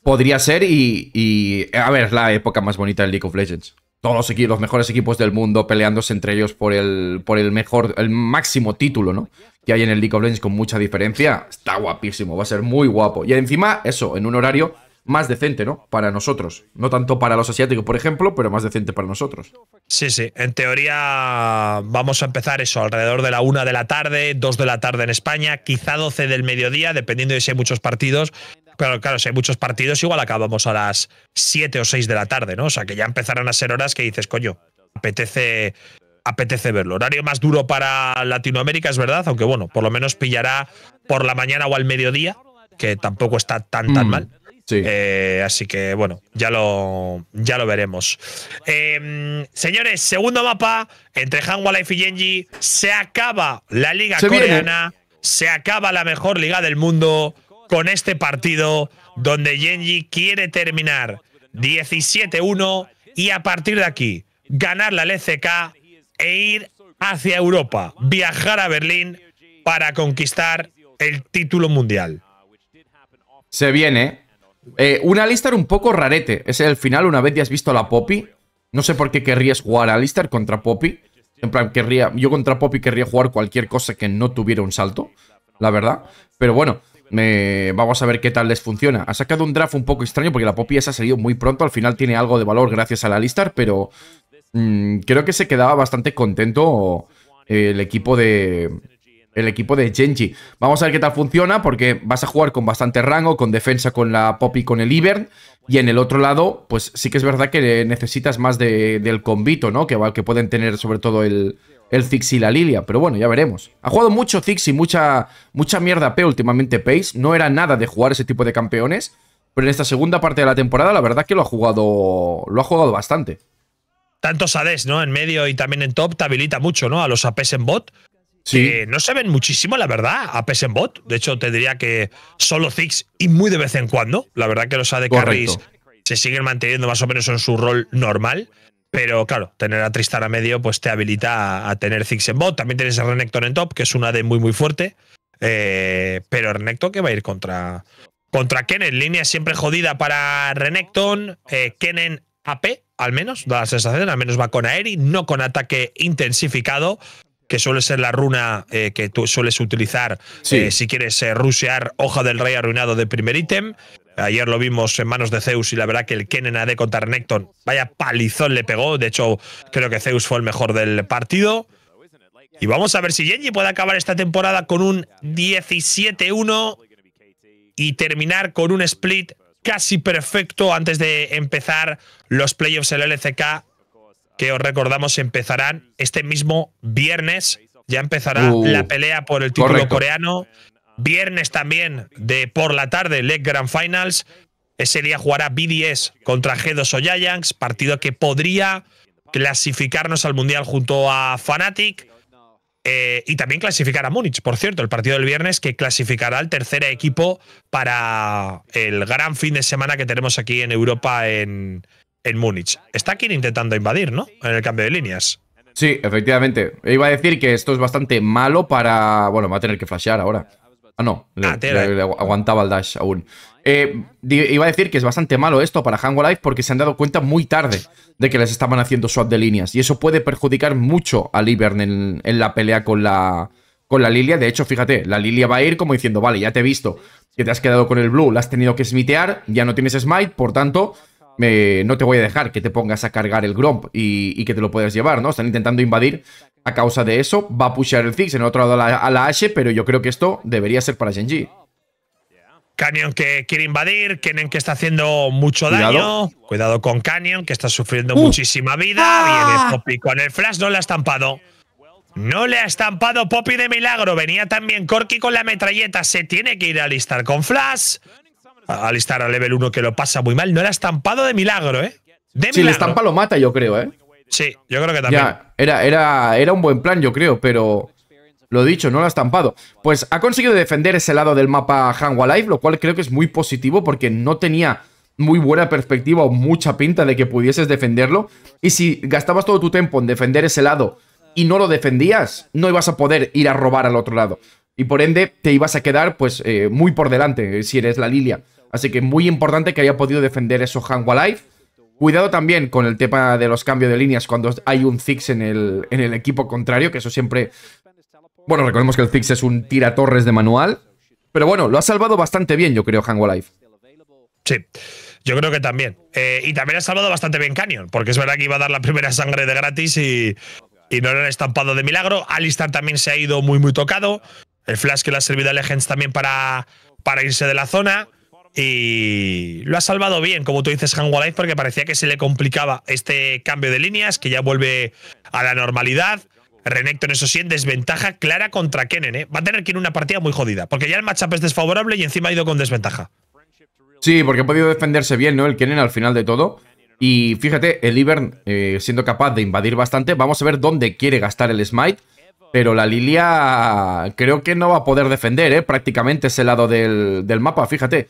Podría ser y, y, A ver, es la época más bonita del League of Legends. Todos los, los mejores equipos del mundo peleándose entre ellos por el, por el mejor, el máximo título, ¿no? Que hay en el League of Legends con mucha diferencia. Está guapísimo, va a ser muy guapo. Y encima, eso, en un horario más decente, ¿no? Para nosotros. No tanto para los asiáticos, por ejemplo, pero más decente para nosotros. Sí, sí. En teoría vamos a empezar eso, alrededor de la una de la tarde, dos de la tarde en España, quizá doce del mediodía, dependiendo de si hay muchos partidos. Pero claro, si hay muchos partidos, igual acabamos a las siete o seis de la tarde, ¿no? O sea, que ya empezarán a ser horas que dices, coño, apetece apetece verlo. Horario más duro para Latinoamérica, es verdad, aunque bueno, por lo menos pillará por la mañana o al mediodía, que tampoco está tan tan mm. mal. Eh, así que bueno, ya lo, ya lo veremos. Em, señores, segundo mapa entre life y Genji. Se acaba la liga coreana. Se acaba la mejor liga del mundo con este partido donde Genji quiere terminar 17-1 y a partir de aquí ganar la LCK e ir hacia Europa, viajar a Berlín para conquistar el título mundial. Se viene, una eh, un Alistar un poco rarete. Es el final, una vez ya has visto a la Poppy. No sé por qué querrías jugar a Alistar contra Poppy. En plan, querría, yo contra Poppy querría jugar cualquier cosa que no tuviera un salto. La verdad. Pero bueno, vamos a ver qué tal les funciona. Ha sacado un draft un poco extraño porque la Poppy se ha salido muy pronto. Al final tiene algo de valor gracias a la Alistar, pero mm, creo que se quedaba bastante contento eh, el equipo de, el equipo de Genji. Vamos a ver qué tal funciona, porque vas a jugar con bastante rango, con defensa con la Poppy con el Ivern. Y en el otro lado, pues sí que es verdad que necesitas más del convito, ¿no? Que, que pueden tener sobre todo el, el Ziggs y la Lilia. Pero bueno, ya veremos. Ha jugado mucho Ziggs y mucha, mucha mierda P últimamente Pace. No era nada de jugar ese tipo de campeones. Pero en esta segunda parte de la temporada, la verdad que lo ha jugado. Lo ha jugado bastante. tanto Sades ¿no? En medio y también en top te habilita mucho, ¿no? A los APs en bot. Sí. no se ven muchísimo, la verdad, a en bot. De hecho, te diría que solo Ziggs y muy de vez en cuando. La verdad que los AD Carries se siguen manteniendo más o menos en su rol normal. Pero claro, tener a Tristar a medio pues te habilita a, tener Ziggs en bot. También tienes a Renekton en top, que es una de muy muy fuerte. Eh, pero Renekton que va a ir contra, contra Kennen. Línea siempre jodida para Renekton. Eh, Kennen AP, al menos, da la sensación. Al menos va con Aeri, no con ataque intensificado que suele ser la runa eh, que tú sueles utilizar eh, si quieres eh, rusear Hoja del Rey arruinado de primer ítem. Ayer lo vimos en manos de Zeus y la verdad que el Kennen AD contra Necton, vaya palizón le pegó. De hecho, creo que Zeus fue el mejor del partido. Y vamos a ver si Genji puede acabar esta temporada con un 17-1 y terminar con un split casi perfecto antes de empezar los playoffs en el LCK que os recordamos empezarán este mismo viernes. Ya empezará uh, la pelea por el título coreano. Viernes también de por la tarde, Leg Grand Finals. Ese día jugará BDS contra G2 o Giants, partido que podría clasificarnos al Mundial junto a Fnatic. Eh, y también clasificar a Múnich, por cierto, el partido del viernes que clasificará al tercer equipo para el gran fin de semana que tenemos aquí en Europa en, en Múnich. Está aquí intentando invadir, ¿no? En el cambio de líneas. Sí, efectivamente. Iba a decir que esto es bastante malo para... Bueno, va a tener que flashear ahora. Ah, no. le, ah, eh. aguantaba el dash aún. Eh, iba a decir que es bastante malo esto para Life porque se han dado cuenta muy tarde de que les estaban haciendo swap de líneas. Y eso puede perjudicar mucho a Ivern en, la pelea con la, con la Lilia. De hecho, fíjate, la Lilia va a ir como diciendo, vale, ya te he visto que te has quedado con el blue, la has tenido que smitear, ya no tienes smite, por tanto no te voy a dejar que te pongas a cargar el Gromp y, que te lo puedas llevar, ¿no? Están intentando invadir a causa de eso. Va a pushear el Ziggs en otro lado a la, H, pero yo creo que esto debería ser para Genji. Canyon que quiere invadir, Kennen que está haciendo mucho daño. Cuidado con Canyon que está sufriendo uh. muchísima vida. Ah. Viene Poppy con el flash, no le ha estampado. No le ha estampado Poppy de milagro. Venía también Corky con la metralleta. Se tiene que ir a listar con flash alistar a level 1 que lo pasa muy mal. No era estampado de milagro, ¿eh? estampa lo mata, yo creo, ¿eh? Sí, yo creo que también. era, era, era un buen plan, yo creo, pero. Lo dicho, no lo ha estampado. Pues ha conseguido defender ese lado del mapa Hang Life, lo cual creo que es muy positivo porque no tenía muy buena perspectiva o mucha pinta de que pudieses defenderlo. Y si gastabas todo tu tiempo en defender ese lado y no lo defendías, no ibas a poder ir a robar al otro lado. Y por ende, te ibas a quedar pues eh, muy por delante eh, si eres la Lilia. Así que muy importante que haya podido defender eso Hanwa Life. Cuidado también con el tema de los cambios de líneas cuando hay un Ziggs en el, en el equipo contrario, que eso siempre... Bueno, recordemos que el Ziggs es un tiratorres de manual. Pero bueno, lo ha salvado bastante bien, yo creo, Hanwa Life. Sí. Yo creo que también. Eh, y también ha salvado bastante bien Canyon, porque es verdad que iba a dar la primera sangre de gratis y, no era estampado de milagro. Alistar también se ha ido muy, muy tocado. El flash que le ha servido a Legends también para, para irse de la zona y lo ha salvado bien, como tú dices, Hanwalais, porque parecía que se le complicaba este cambio de líneas, que ya vuelve a la normalidad. Renekton, eso sí, en desventaja clara contra Kennen. ¿eh? Va a tener que ir una partida muy jodida, porque ya el matchup es desfavorable y encima ha ido con desventaja. Sí, porque ha podido defenderse bien, ¿no? El Kennen al final de todo. Y fíjate, el Ivern eh, siendo capaz de invadir bastante. Vamos a ver dónde quiere gastar el Smite. Pero la Lilia creo que no va a poder defender, ¿eh? Prácticamente ese lado del mapa, fíjate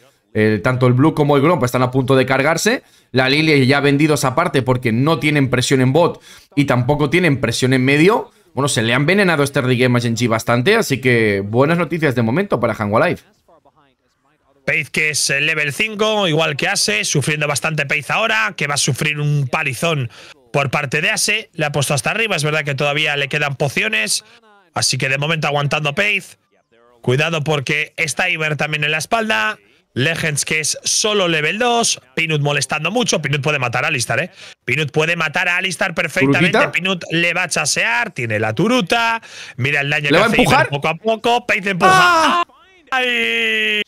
tanto el blue como el gromp están a punto de cargarse. La Lilia ya ha vendido esa parte porque no tienen presión en bot y tampoco tienen presión en medio. Bueno, se le han envenenado a este Game bastante, así que buenas noticias de momento para Hango Life. Pace que es level 5, igual que Ase, sufriendo bastante Pace ahora, que va a sufrir un palizón por parte de Ase. Le ha puesto hasta arriba, es verdad que todavía le quedan pociones, así que de momento aguantando Pace. Cuidado porque está Iber también en la espalda. Legends, que es solo level 2. Pinut molestando mucho. Pinut puede matar a Alistar, ¿eh? Pinut puede matar a Alistar perfectamente. le va a chasear. Tiene la turuta. Mira el daño que va hace a poco a poco. empuja. ¡Ah! ¡Ay!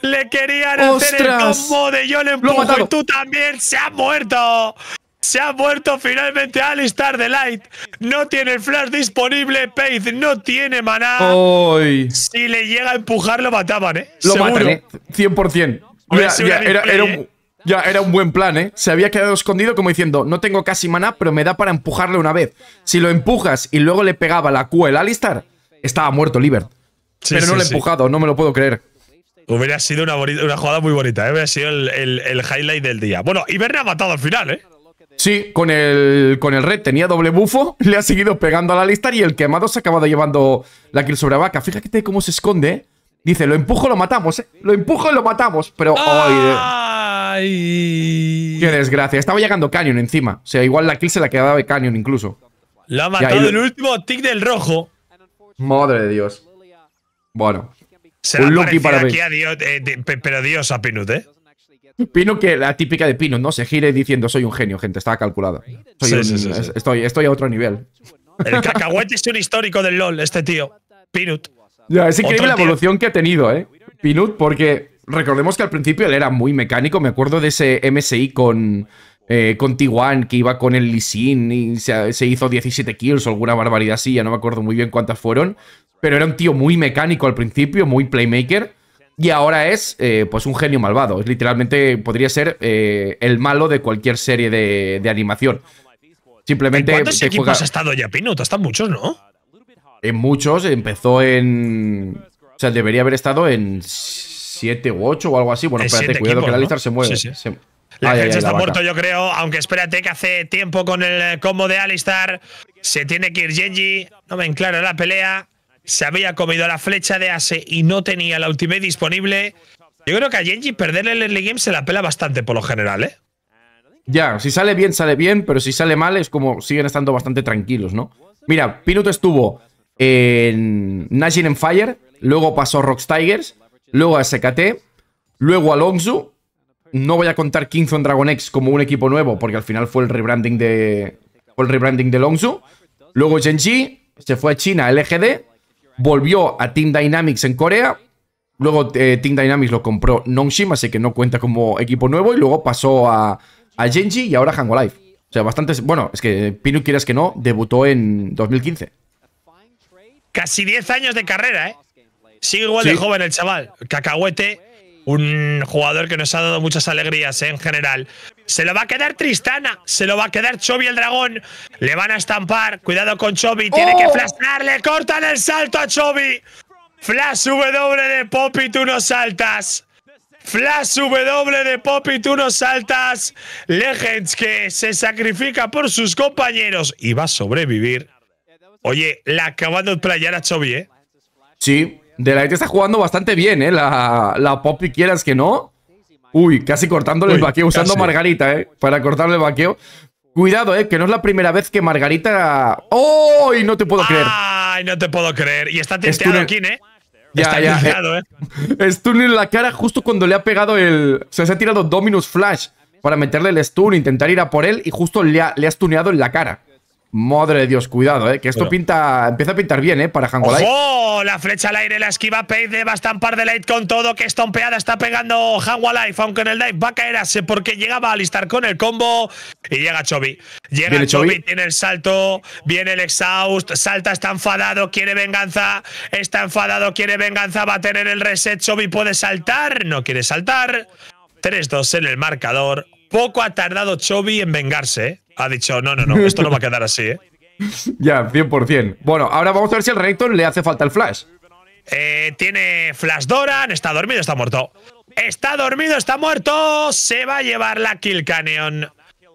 Le querían hacer el combo de yo le empujo y tú también. ¡Se ha muerto! Se ha muerto finalmente Alistar de Light. No tiene flash disponible. Paige no tiene maná. Si le llega a empujar, lo mataban, ¿eh? Lo 100%. ¿eh? ¿eh? ya, era, un, buen plan, ¿eh? Se había quedado escondido como diciendo, no tengo casi maná, pero me da para empujarle una vez. Si lo empujas y luego le pegaba la Q el Alistar, estaba muerto Libert. pero no lo he empujado, no me lo puedo creer. Hubiera sido una, una jugada muy bonita, ¿eh? hubiera sido el, el highlight del día. Bueno, Iberna ha matado al final, ¿eh? Sí, con el, con el red tenía doble bufo, [LAUGHS] le ha seguido pegando a la lista y el quemado se ha acabado llevando la kill sobre vaca. Fíjate cómo se esconde, ¿eh? Dice, lo empujo, lo matamos, ¿eh? Lo empujo lo matamos, pero... ¡Ay! ¡Qué desgracia! Estaba llegando Canyon encima. O sea, igual la kill se la quedaba de Canyon incluso. Lo ha matado el último tick del rojo. Madre de Dios. Bueno. un lucky para mí. A Dios, eh, pero Dios a Pinut, ¿eh? Pino que la típica de Pino, ¿no? Se gire diciendo soy un genio, gente, estaba calculada. estoy, estoy a otro nivel. El cacahuete es un histórico del LOL, este tío. Pinut. Ya, es increíble la evolución que ha tenido, ¿eh? Pinut, porque recordemos que al principio él era muy mecánico. Me acuerdo de ese MSI con, eh, con que iba con el Lisin y se, se, hizo 17 kills o alguna barbaridad así, ya no me acuerdo muy bien cuántas fueron. Pero era un tío muy mecánico al principio, muy playmaker. Y ahora es eh, pues un genio malvado. literalmente podría ser eh, el malo de cualquier serie de, animación. Simplemente. ¿En ¿Cuántos equipos ha estado ya, Pinot? Están muchos, ¿no? En muchos. Empezó en. O sea, debería haber estado en 7 u 8 o algo así. Bueno, espérate, cuidado que Alistar se mueve. La está muerto, yo creo. Aunque espérate que hace tiempo con el combo de Alistar se tiene que ir Genji. No ven clara la pelea se había comido la flecha de Ase y no tenía la ultimate disponible. Yo creo que a Genji perder el early game se la pela bastante por lo general, ¿eh? Ya, si sale bien, sale bien, pero si sale mal es como siguen estando bastante tranquilos, ¿no? Mira, Pinuto estuvo en Najin en Fire, luego pasó a Tigers, luego a SKT, luego a Longzhu. No voy a contar Kingston Dragon X como un equipo nuevo, porque al final fue el rebranding de. Fue el rebranding de Longzu. Luego Genji, se fue a China, LGD, volvió a Team Dynamics en Corea. Luego eh, Team Dynamics lo compró Nongshim, así que no cuenta como equipo nuevo. Y luego pasó a, Genji y ahora Hango Life. O sea, bastante Bueno, es que eh, Pinu, quieras que no, debutó en 2015. Casi 10 años de carrera, ¿eh? Sigue igual de joven el chaval. Cacahuete un jugador que nos ha dado muchas alegrías eh, en general. Se lo va a quedar Tristana, se lo va a quedar Chobi el dragón. Le van a estampar, cuidado con Chobi, tiene que que oh. ¡Le cortan el salto a Chobi. Flash W de Poppy, tú no saltas. Flash W de Poppy, tú no saltas. Legends que se sacrifica por sus compañeros y va a sobrevivir. Oye, la acaban de playar a Chobi, ¿eh? Sí, de la e está jugando bastante bien, ¿eh? La, la Poppy, quieras que no. Uy, casi cortándole el vaqueo, usando Margarita, ¿eh? Para cortarle el vaqueo. Cuidado, eh, que no es la primera vez que Margarita. ¡Oh! no te puedo creer. ¡Ay, no te puedo creer! Y está tinteado aquí, ¿eh? Ya, está ya, eh. eh. Stun [LAUGHS] en la cara justo cuando le ha pegado el. se ha tirado Dominus Flash para meterle el stun, intentar ir a por él y justo le ha, le ha stuneado en la cara. Madre de Dios, cuidado, eh, que esto pinta, empieza a pintar bien eh, para Life. ¡Oh! La flecha al aire, la esquiva le va a estampar de light con todo, que estompeada está pegando Life, aunque en el dive va a caer porque llegaba a listar con el combo y llega Chobi. Llega Chobi, tiene el salto, viene el exhaust, salta, está enfadado, quiere venganza, está enfadado, quiere venganza, va a tener el reset, Chobi puede saltar, no quiere saltar. 3-2 en el marcador. Poco ha tardado Chovy en vengarse, ¿eh? Ha dicho, no, no, no, esto no va a quedar así, ¿eh? [LAUGHS] ya, 100%. Bueno, ahora vamos a ver si al Renekton le hace falta el flash. Eh, tiene Flash Doran, está dormido, está muerto. Está dormido, está muerto. Se va a llevar la Kill Canyon.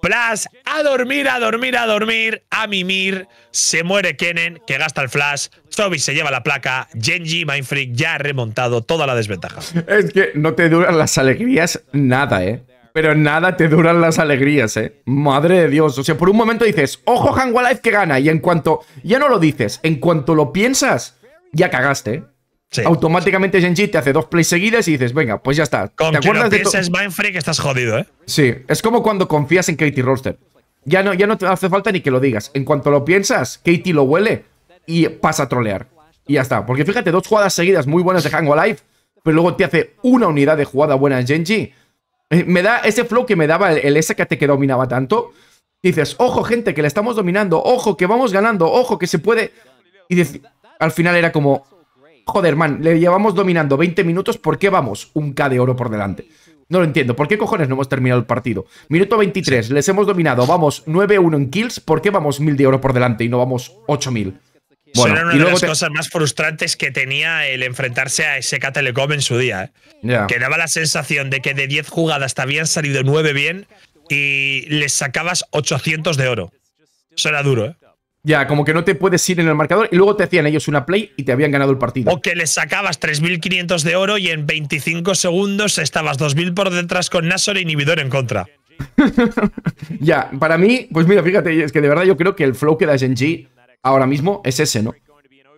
Flash, a dormir, a dormir, a dormir, a mimir. Se muere Kennen, que gasta el flash. Chobi se lleva la placa. Genji, Mindfreak, ya ha remontado toda la desventaja. Es que no te duran las alegrías nada, ¿eh? Pero nada te duran las alegrías, ¿eh? Madre de Dios. O sea, por un momento dices, ojo Life, que gana. Y en cuanto, ya no lo dices, en cuanto lo piensas, ya cagaste, ¿eh? Sí. Automáticamente Genji te hace dos plays seguidas y dices, venga, pues ya está. Con ¿Te que acuerdas lo pienses, Mindfreak, estás jodido, ¿eh? Sí, es como cuando confías en Katie Roster. Ya no, ya no te hace falta ni que lo digas. En cuanto lo piensas, Katie lo huele y pasa a trolear. Y ya está. Porque fíjate, dos jugadas seguidas muy buenas de Hangua Life, pero luego te hace una unidad de jugada buena en Genji eh, me da ese flow que me daba el, SKT que dominaba tanto. Dices, ojo, gente, que le estamos dominando. Ojo, que vamos ganando. Ojo, que se puede. Y al final era como, joder, man, le llevamos dominando 20 minutos. ¿Por qué vamos un K de oro por delante? No lo entiendo. ¿Por qué cojones no hemos terminado el partido? Minuto 23, les hemos dominado. Vamos 9-1 en kills. ¿Por qué vamos 1000 de oro por delante y no vamos 8000? Bueno, Son una de las cosas más frustrantes que tenía el enfrentarse a SK Telecom en su día. ¿eh? Que daba la sensación de que de 10 jugadas te habían salido 9 bien y les sacabas 800 de oro. Eso era duro, ¿eh? Ya, como que no te puedes ir en el marcador y luego te hacían ellos una play y te habían ganado el partido. O que les sacabas 3.500 de oro y en 25 segundos estabas 2.000 por detrás con Nasor e inhibidor en contra. [LAUGHS] ya, para mí, pues mira, fíjate, es que de verdad yo creo que el flow que da SNG ahora mismo es ese, ¿no?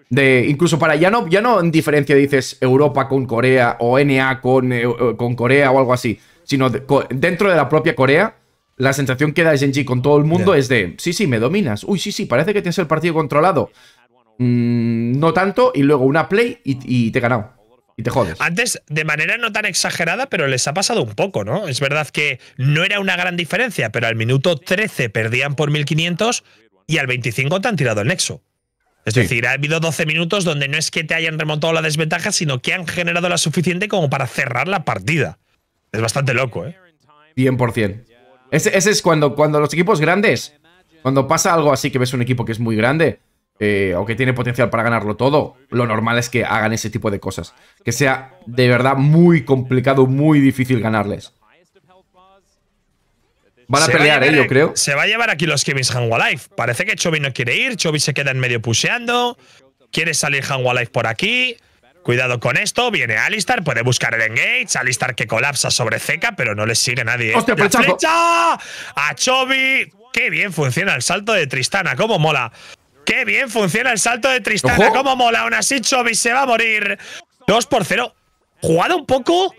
De, incluso para ya no, ya no en diferencia dices Europa con Corea o NA eh, con, Corea o algo así, sino dentro de la propia Corea, la sensación que da SNG con todo el mundo es de, sí, sí, me dominas, uy, sí, sí, parece que tienes el partido controlado. Mm, no tanto, y luego una play y, te he ganado y te jodes. Antes, de manera no tan exagerada, pero les ha pasado un poco, ¿no? Es verdad que no era una gran diferencia, pero al minuto 13 perdían por 1500 y al 25 te han tirado el nexo. Es decir, ha habido 12 minutos donde no es que te hayan remontado la desventaja, sino que han generado la suficiente como para cerrar la partida. Es bastante loco, ¿eh? 100%. Ese, ese es cuando, cuando los equipos grandes, cuando pasa algo así que ves un equipo que es muy grande eh, o que tiene potencial para ganarlo todo, lo normal es que hagan ese tipo de cosas. Que sea de verdad muy complicado, muy difícil ganarles. Van a pelear, yo creo. Se va a llevar aquí los Kevins Life. Parece que Chovy no quiere ir. Chovy se queda en medio puseando. Quiere salir Life por aquí. Cuidado con esto. Viene Alistar. Puede buscar el engage. Alistar que colapsa sobre Zeka, pero no le sigue nadie. ¿eh? ¡Hostia, flecha! ¡A Chovy! ¡Qué bien funciona el salto de Tristana! ¡Cómo mola! ¡Qué bien funciona el salto de Tristana! ¡Cómo mola! Aún así, Chovy se va a morir. 2 por 0. ¿Jugado un poco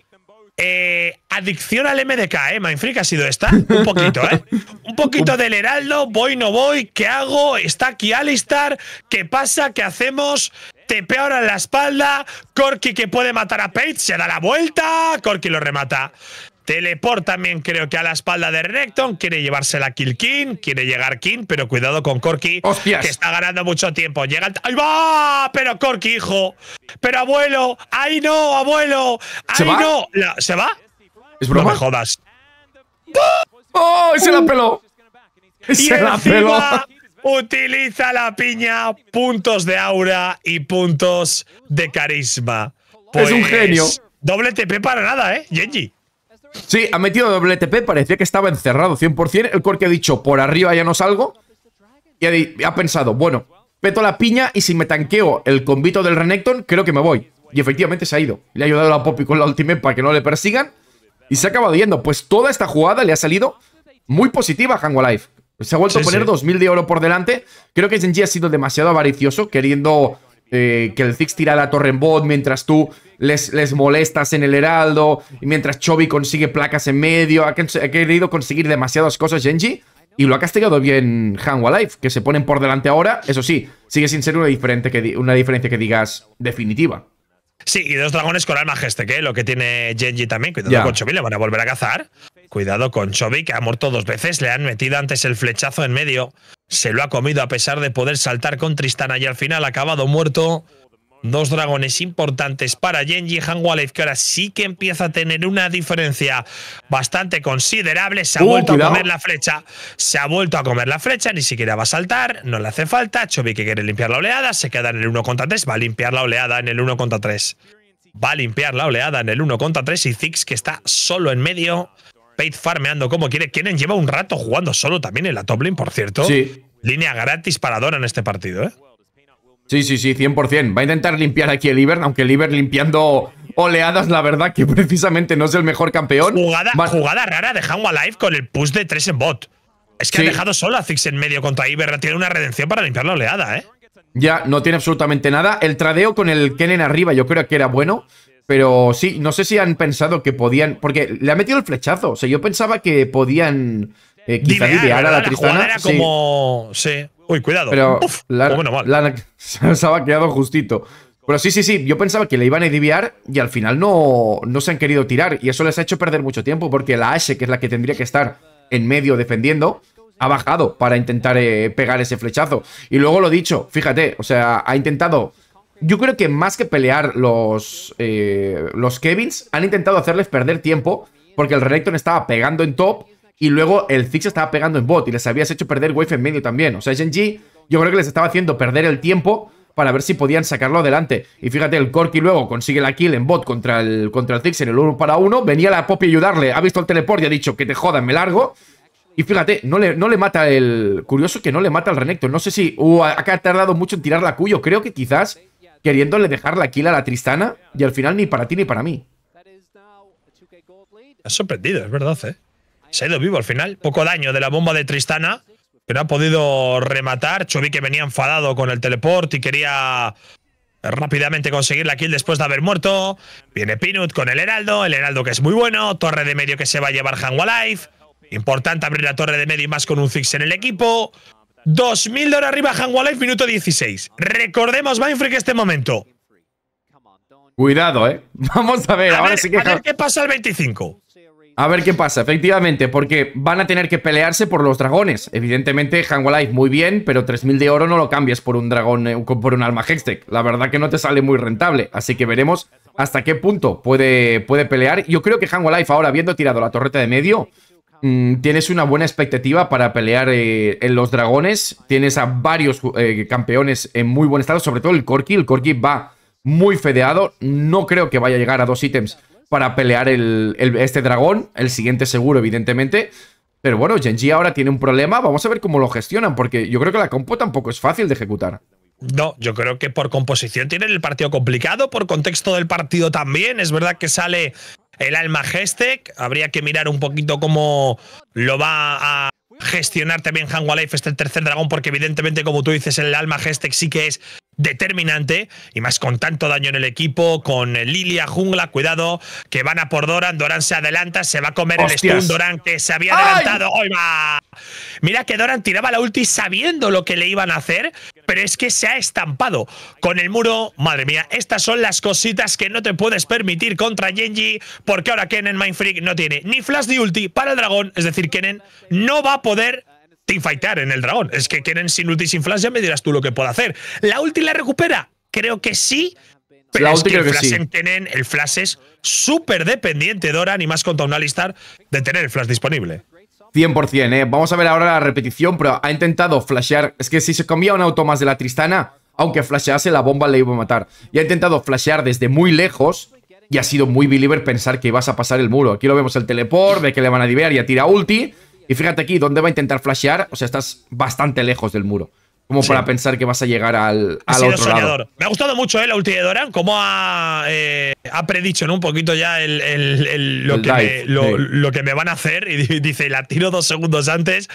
eh, adicción al MDK, ¿eh? Mindfreak ha sido esta. Un poquito, ¿eh? Un poquito del Heraldo, voy, no voy, ¿qué hago? Está aquí Alistar, ¿qué pasa? ¿Qué hacemos? te ahora en la espalda, Corky que puede matar a Page, se da la vuelta, Corky lo remata. Teleport también creo que a la espalda de Recton. Quiere llevársela a Kilkin. Quiere llegar King, pero cuidado con Corky. Que está ganando mucho tiempo. Llega ¡Ahí va! Pero Corky, hijo. Pero abuelo. ¡Ahí no, abuelo! ¡Ahí ¿Se no! ¿Se va? ¿Es broma? No me jodas. ¡Oh! ¡Se la uh. peló! ¡Se la peló! Utiliza la piña, puntos de aura y puntos de carisma. es un genio. Pues, doble TP para nada, ¿eh? Genji. Sí, ha metido WTP, parecía que estaba encerrado 100%. El core que ha dicho, por arriba ya no salgo. Y ha, pensado, bueno, peto la piña y si me tanqueo el convito del Renekton, creo que me voy. Y efectivamente se ha ido. Le ha ayudado a la Poppy con la ultimate para que no le persigan. Y se ha acabado yendo. Pues toda esta jugada le ha salido muy positiva a Hango Life. Se ha vuelto a poner 2.000 de oro por delante. Creo que Genji ha sido demasiado avaricioso, queriendo eh, que el Ziggs tira la torre en bot mientras tú les, molestas en el Heraldo, y mientras Chobi consigue placas en medio, ha, querido conseguir demasiadas cosas Genji, y lo ha castigado bien Hanwa Life, que se ponen por delante ahora, eso sí, sigue sin ser una, diferente una diferencia que digas definitiva. Sí, y dos dragones con alma geste, que lo que tiene Genji también. Cuidado con Chobi, le van a volver a cazar. Cuidado con Chobi, que ha muerto dos veces. Le han metido antes el flechazo en medio. Se lo ha comido a pesar de poder saltar con Tristana y al final ha acabado muerto. Dos dragones importantes para Genji Hanwalef, que ahora sí que empieza a tener una diferencia bastante considerable. Se ha uh, vuelto a comer la flecha. Se ha vuelto a comer la flecha, ni siquiera va a saltar, no le hace falta. Chobi que quiere limpiar la oleada, se queda en el 1 contra 3, va a limpiar la oleada en el 1 contra 3. Va a limpiar la oleada en el 1 contra 3 y Zix que está solo en medio. Pate farmeando como quiere. Quieren lleva un rato jugando solo también en la top lane, por cierto. Sí. Línea gratis para Dora en este partido, ¿eh? Sí, sí, sí, 100%. Va a intentar limpiar aquí el Ivern, aunque el Iber limpiando oleadas, la verdad que [LAUGHS] precisamente no es el mejor campeón. Jugada, jugada rara de Hangua Life con el push de 3 en bot. Es que ha dejado solo a Zix en medio contra Iber. Tiene una redención para limpiar la oleada, ¿eh? Ya, no tiene absolutamente nada. El tradeo con el Kennen arriba yo creo que era bueno. Pero sí, no sé si han pensado que podían... Porque le ha metido el flechazo. O sea, yo pensaba que podían eh, quizá Divear, a la, la Tristana. Era como. Sí. Uy, cuidado. Pero pues bueno, mal. la, [LAUGHS] se ha quedado justito. Pero sí, sí, sí, yo pensaba que le iban a diviar y al final no, no se han querido tirar. Y eso les ha hecho perder mucho tiempo porque la Ashe, que es la que tendría que estar en medio defendiendo, ha bajado para intentar eh, pegar ese flechazo. Y luego lo dicho, fíjate, o sea, ha intentado... Yo creo que más que pelear los, eh, los Kevins, han intentado hacerles perder tiempo porque el Renekton estaba pegando en top y luego el Ziggs estaba pegando en bot y les habías hecho perder Wave en medio también. O sea, Genji yo creo que les estaba haciendo perder el tiempo para ver si podían sacarlo adelante. Y fíjate, el corky luego consigue la kill en bot contra el, contra el en el uno para uno Venía la Poppy a ayudarle, ha visto el teleport y ha dicho que te jodan, me largo. Y fíjate, no le, no le mata el... Curioso que no le mata al Renekton. No sé si... Uh, acá ha tardado mucho en tirar la Cuyo. Creo que quizás queriéndole dejar la kill a la Tristana. Y al final ni para ti ni para mí. Es sorprendido, es verdad, ¿eh? se ha ido vivo al final. Poco daño de la bomba de Tristana, pero ha podido rematar. chovi que venía enfadado con el teleport y quería rápidamente conseguir la kill después de haber muerto. Viene Pinut con el Heraldo, el Heraldo que es muy bueno. Torre de medio que se va a llevar Life. Importante abrir la torre de medio y más con un Ziggs en el equipo. 2.000 de arriba, arriba Life, minuto 16. Recordemos Mindfreak este momento. Cuidado, eh. [LAUGHS] Vamos a ver, ahora sí que. A ver qué pasa el 25. A ver qué pasa, efectivamente, porque van a tener que pelearse por los dragones. Evidentemente, Hangwalife muy bien, pero 3000 de oro no lo cambias por un dragón, eh, por un alma Hextech. La verdad que no te sale muy rentable, así que veremos hasta qué punto puede, puede pelear. Yo creo que Hangwalife ahora, habiendo tirado la torreta de medio, mm, tienes una buena expectativa para pelear eh, en los dragones. Tienes a varios eh, campeones en muy buen estado, sobre todo el Corky. El Corky va muy fedeado, no creo que vaya a llegar a dos ítems para pelear este dragón. El siguiente seguro, evidentemente. Pero bueno, Genji ahora tiene un problema. Vamos a ver cómo lo gestionan, porque yo creo que la compo tampoco es fácil de ejecutar. No, yo creo que por composición tienen el partido complicado, por contexto del partido también. Es verdad que sale el Alma Gestec. Habría que mirar un poquito cómo lo va a gestionar también Hangwalife este tercer dragón, porque evidentemente, como tú dices, el Alma Gestec sí que es determinante y más con tanto daño en el equipo, con Lilia Jungla, cuidado, que van a por Doran, Doran se adelanta, se va a comer el stun, Doran que se había adelantado, Mira que Doran tiraba la ulti sabiendo lo que le iban a hacer, pero es que se ha estampado con el muro, madre mía, estas son las cositas que no te puedes permitir contra Genji, porque ahora Kennen freak no tiene ni flash ni ulti para el dragón, es decir, Kennen no va a poder teamfightear en el dragón. Es que quieren sin ulti sin flash, ya me dirás tú lo que puedo hacer. ¿La ulti la recupera? Creo que sí. Pero la el, flash es súper dependiente, Doran, y más con un Alistar, de tener el flash disponible. 100%, ¿eh? Vamos a ver ahora la repetición, pero ha intentado flashear. Es que si se comía un auto más de la Tristana, aunque flashease, la bomba le iba a matar. Y ha intentado flashear desde muy lejos. Y ha sido muy believer pensar que ibas a pasar el muro. Aquí lo vemos el teleport, de que le van a divear y a tira ulti. Y fíjate aquí, ¿dónde va a intentar flashear? O sea, estás bastante lejos del muro. Como para pensar que vas a llegar al, al otro lado. Me ha gustado mucho eh, la ulti de Doran, como ha, eh, predicho en un poquito ya el, lo, que me, lo, que me, van a hacer. Y dice, la tiro dos segundos antes.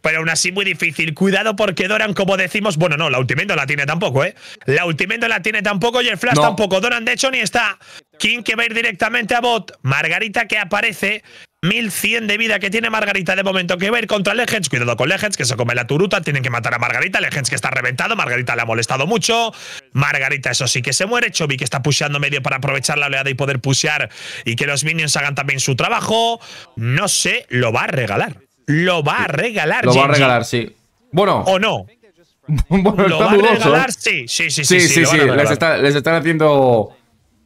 Pero aún así muy difícil. Cuidado porque Doran, como decimos… Bueno, no, la ultimate la tiene tampoco, ¿eh? La ultimate la tiene tampoco y el flash tampoco. Doran, de hecho, ni está. King que va a ir directamente a bot. Margarita que aparece. 1100 de vida que tiene Margarita de momento, que va a ir contra Legends. Cuidado con Legends, que se come la turuta. Tienen que matar a Margarita. Legends que está reventado. Margarita le ha molestado mucho. Margarita, eso sí, que se muere. Chovy que está pusheando medio para aprovechar la oleada y poder pushear. Y que los minions hagan también su trabajo. No sé, lo va a regalar. Lo va a regalar, Lo va a regalar, sí. Bueno. ¿O no? [LAUGHS] lo va a ¿eh? regalar, sí. Sí, sí, sí. Sí, sí, sí, les están haciendo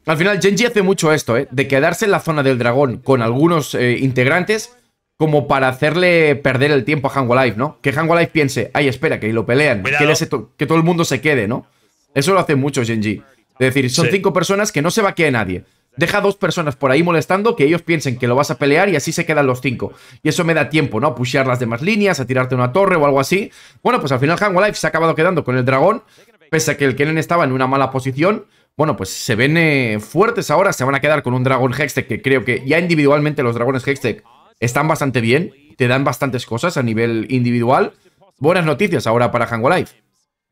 al final, Genji hace mucho esto, ¿eh? De quedarse en la zona del dragón con algunos eh, integrantes como para hacerle perder el tiempo a Hangulife, ¿no? Que Hangulife piense, ay, espera, que lo pelean, que, todo el mundo se quede, ¿no? Eso lo hace mucho Genji. Es decir, son cinco personas que no se va a nadie. Deja dos personas por ahí molestando que ellos piensen que lo vas a pelear y así se quedan los cinco. Y eso me da tiempo, ¿no? A pushear las demás líneas, a tirarte una torre o algo así. Bueno, pues al final Hangulife se ha acabado quedando con el dragón, pese a que el Kennen estaba en una mala posición bueno, pues se ven eh, fuertes ahora. Se van a quedar con un dragón Hextech que creo que ya individualmente los dragones Hextech están bastante bien. Te dan bastantes cosas a nivel individual. Buenas noticias ahora para Hango Life.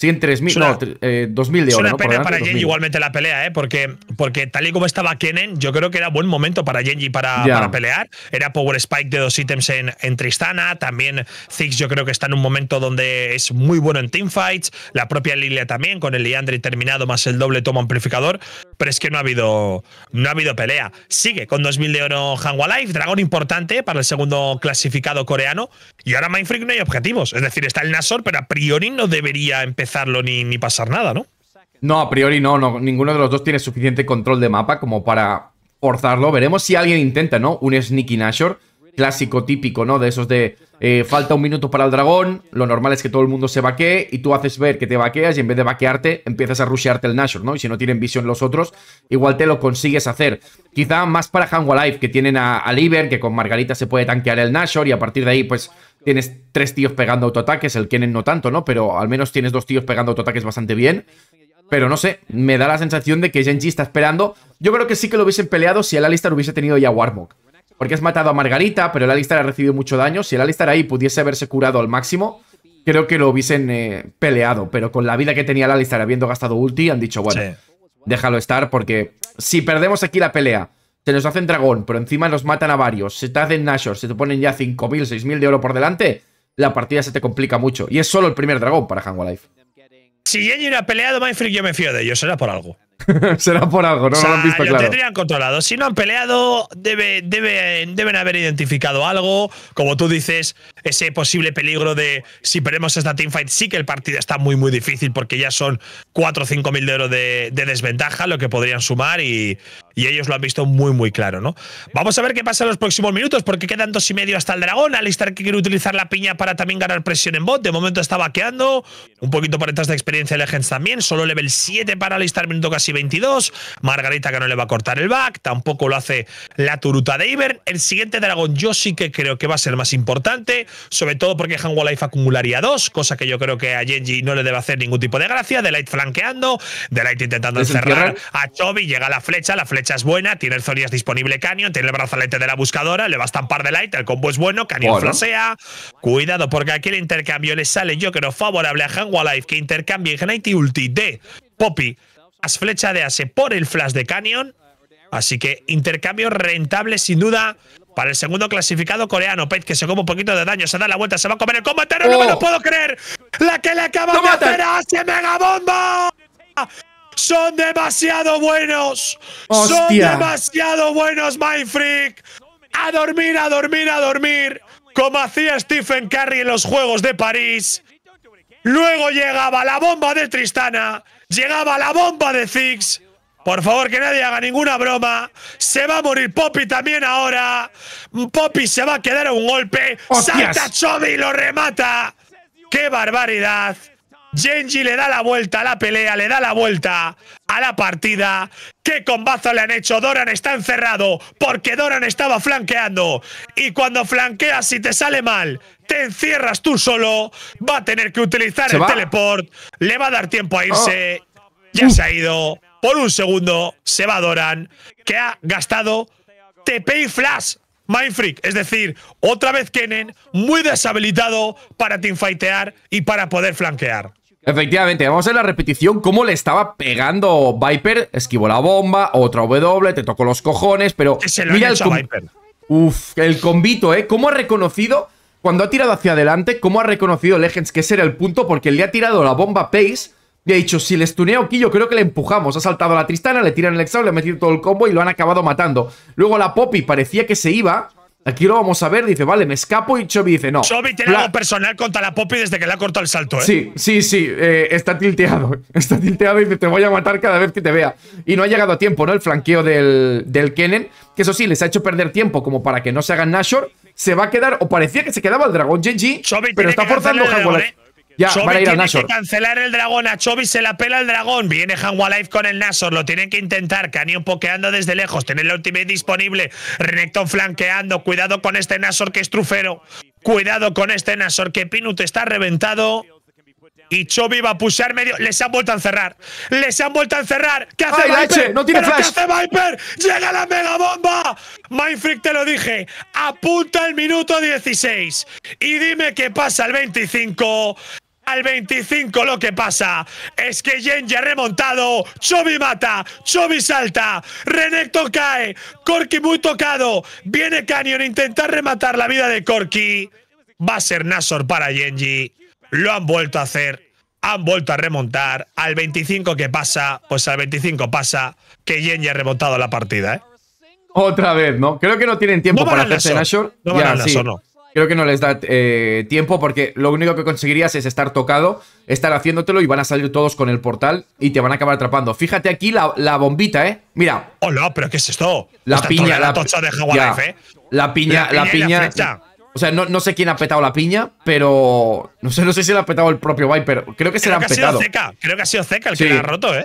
Siguen 3.000, no, 2.000 de oro. Es una ¿no? Eh, pena para Genji igualmente la pelea, ¿eh? porque, porque tal y como estaba Kennen, yo creo que era buen momento para Genji para, pelear. Era Power Spike de dos ítems en, en, Tristana, también Ziggs yo creo que está en un momento donde es muy bueno en teamfights, la propia Lilia también, con el Liandry terminado más el doble tomo amplificador, pero es que no ha habido, no ha habido pelea. Sigue con 2.000 de oro Hanwha Life, dragón importante para el segundo clasificado coreano, y ahora Mindfreak no hay objetivos, es decir, está el Nasor, pero a priori no debería empezar ni, ni pasar nada, ¿no? No, a priori no, no, ninguno de los dos tiene suficiente control de mapa como para forzarlo. Veremos si alguien intenta, ¿no? Un Sneaky Nashor, clásico típico, ¿no? De esos de eh, falta un minuto para el dragón, lo normal es que todo el mundo se vaquee y tú haces ver que te vaqueas y en vez de vaquearte empiezas a rushearte el Nashor, ¿no? Y si no tienen visión los otros, igual te lo consigues hacer. Quizá más para life que tienen a, a que con Margarita se puede tanquear el Nashor y a partir de ahí, pues tienes tres tíos pegando autoataques, el Kennen no tanto, ¿no? Pero al menos tienes dos tíos pegando autoataques bastante bien. Pero no sé, me da la sensación de que Genji está esperando. Yo creo que sí que lo hubiesen peleado si el Alistar hubiese tenido ya Warmog. Porque has matado a Margarita, pero el Alistar ha recibido mucho daño. Si el Alistar ahí pudiese haberse curado al máximo, creo que lo hubiesen eh, peleado. Pero con la vida que tenía el Alistar habiendo gastado ulti, han dicho, bueno, déjalo estar porque si perdemos aquí la pelea se nos hacen dragón, pero encima los matan a varios, se te hacen Nashor, se te ponen ya 5.000, 6.000 de oro por delante, la partida se te complica mucho. Y es solo el primer dragón para life Si Jenny ha peleado, Mindfreak, yo me fío de ellos, será por algo. [LAUGHS] Será por algo, no lo han visto claro. tendrían controlado. Si no han peleado, debe, deben haber identificado algo. Como tú dices, ese posible peligro de si perdemos esta teamfight, sí que el partido está muy, muy difícil porque ya son 4 o 5 mil de oro de, desventaja, lo que podrían sumar y, ellos lo han visto muy, muy claro, ¿no? Vamos a ver qué pasa en los próximos minutos porque quedan dos y medio hasta el dragón. Alistar que quiere utilizar la piña para también ganar presión en bot. De momento está vaqueando. Un poquito por detrás de experiencia de Legends también. Solo level 7 para Alistar, minuto casi 22. Margarita que no le va a cortar el back, tampoco lo hace la turuta de Ivern. El siguiente dragón yo sí que creo que va a ser más importante, sobre todo porque Hanwha Life acumularía dos, cosa que yo creo que a Genji no le debe hacer ningún tipo de gracia. light flanqueando, light intentando encerrar a Chobi, llega la flecha, la flecha es buena, tiene el Zorías disponible Canyon, tiene el brazalete de la buscadora, le va a estampar light, el combo es bueno, Canyon flasea. Cuidado, porque aquí el intercambio le sale, yo creo, favorable a Han Life que intercambie Ignite y ulti de Poppy las flecha de Ase por el flash de Canyon. Así que intercambio rentable sin duda para el segundo clasificado coreano. Pet que se come un poquito de daño, se da la vuelta, se va a comer el combatero… ¡No, me lo oh. puedo creer! ¡La que le acaba de hacer a Ase Megabomba! ¡Son demasiado buenos! ¡Son demasiado buenos, freak! ¡A dormir, a dormir, a dormir! Como hacía Stephen Curry en los Juegos de París. Luego llegaba la bomba de Tristana Llegaba la bomba de Ziggs. Por favor, que nadie haga ninguna broma. Se va a morir Poppy también ahora. Poppy se va a quedar a un golpe. ¡Hostias! Salta Chobi y lo remata. ¡Qué barbaridad! Genji le da la vuelta a la pelea, le da la vuelta a la partida. ¿Qué combazo le han hecho? Doran está encerrado porque Doran estaba flanqueando. Y cuando flanqueas, y te sale mal, te encierras tú solo. Va a tener que utilizar el teleport. Le va a dar tiempo a irse. Oh. Ya se ha ido. Por un segundo se va Doran, que ha gastado TP y Flash. Mind Freak. es decir, otra vez Kennen, muy deshabilitado para teamfightear y para poder flanquear. Efectivamente, vamos a ver la repetición, cómo le estaba pegando Viper, esquivó la bomba, otra W, te tocó los cojones, pero mira el combito, Viper. Uf, el convito, ¿eh? ¿Cómo ha reconocido, cuando ha tirado hacia adelante, cómo ha reconocido Legends que ese era el punto? Porque le ha tirado la bomba Pace y ha dicho, si les tuneo aquí, yo creo que le empujamos. Ha saltado a la Tristana, le tiran el exhaust, le ha metido todo el combo y lo han acabado matando. Luego la Poppy parecía que se iba, Aquí lo vamos a ver, dice, vale, me escapo y Chobi dice, no. Chobi tiene algo personal contra la Poppy desde que le ha cortado el salto, ¿eh? Sí, sí, sí, eh, está tilteado, [LAUGHS] está tilteado y dice, te voy a matar cada vez que te vea. Y no ha llegado a tiempo, ¿no? El flanqueo del, del Kennen, que eso sí, les ha hecho perder tiempo como para que no se hagan Nashor. Se va a quedar, o parecía que se quedaba el dragón Genji, pero está forzando ya, tiene que cancelar el dragón. A Chobi se la pela el dragón. Viene Life con el Nasor. Lo tienen que intentar. Canyon pokeando desde lejos. Tener la ultimate disponible. Renekton flanqueando. Cuidado con este Nasor que es trufero. Cuidado con este Nasor que Pinut está reventado. Y Chobi va a pushar medio. Les han vuelto a encerrar. Les han vuelto a encerrar. ¿Qué hace Viper? no tiene flash. ¿Qué hace Viper? ¡Llega la mega bomba! Mindfreak, te lo dije. Apunta el minuto 16. Y dime qué pasa el 25 al 25 lo que pasa es que Genji ha remontado, Chobi mata, Chobi salta, Renekton cae, Corky muy tocado, viene Canyon a intentar rematar la vida de Corky. Va a ser Nasor para Genji. Lo han vuelto a hacer. Han vuelto a remontar. Al 25 que pasa, pues al 25 pasa que Genji ha remontado la partida, ¿eh? Otra vez, ¿no? Creo que no tienen tiempo para hacerse Nashor. No no. Creo que no les da eh, tiempo porque lo único que conseguirías es estar tocado, estar haciéndotelo y van a salir todos con el portal y te van a acabar atrapando. Fíjate aquí la, bombita, ¿eh? Mira. ¡Hola! ¿Pero qué es esto? La piña. Eh? La, piña, la piña. o sea, no, sé quién ha petado la piña, pero. No sé, no sé si la ha petado el propio Viper. Creo que se la han ha Sido Creo que ha sido Zeca el que la ha roto, ¿eh?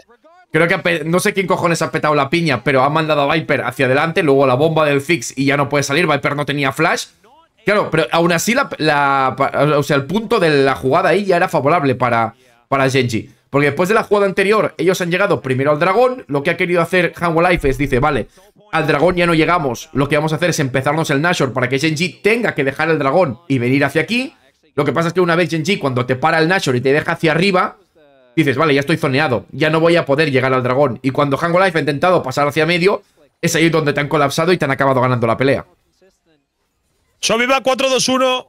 Creo que no sé quién cojones ha petado la piña, pero ha mandado a Viper hacia adelante, luego la bomba del Fix y ya no puede salir. Viper no tenía flash. Claro, pero aún así o sea, el punto de la jugada ahí ya era favorable para, para Genji. Porque después de la jugada anterior, ellos han llegado primero al dragón. Lo que ha querido hacer Hanwha Life es, dice, vale, al dragón ya no llegamos. Lo que vamos a hacer es empezarnos el Nashor para que Genji tenga que dejar el dragón y venir hacia aquí. Lo que pasa es que una vez Genji, cuando te para el Nashor y te deja hacia arriba, dices, vale, ya estoy zoneado. Ya no voy a poder llegar al dragón. Y cuando Hanwha Life ha intentado pasar hacia medio, es ahí donde te han colapsado y te han acabado ganando la pelea va 4-2-1.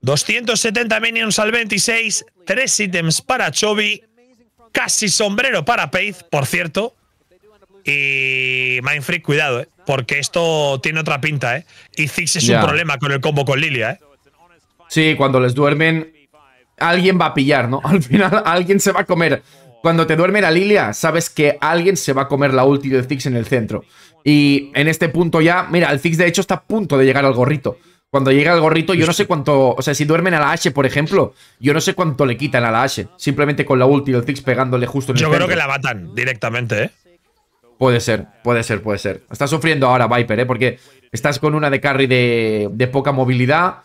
270 minions al 26. tres ítems para Chobi. Casi sombrero para Pace, por cierto. Y Mindfreak, cuidado, ¿eh? porque esto tiene otra pinta. ¿eh? Y Ziggs es un problema con el combo con Lilia. ¿eh? Sí, cuando les duermen, alguien va a pillar, ¿no? [LAUGHS] Al final, alguien se va a comer. Cuando te duerme la Lilia, sabes que alguien se va a comer la ulti de Ziggs en el centro. Y en este punto ya, mira, el fix de hecho está a punto de llegar al gorrito. Cuando llega al gorrito, yo no sé cuánto. O sea, si duermen a la H por ejemplo, yo no sé cuánto le quitan a la H Simplemente con la ulti el fix pegándole justo en el Yo creo que la matan directamente, ¿eh? Puede ser, puede ser, puede ser. Está sufriendo ahora Viper, ¿eh? Porque estás con una de carry de, de poca movilidad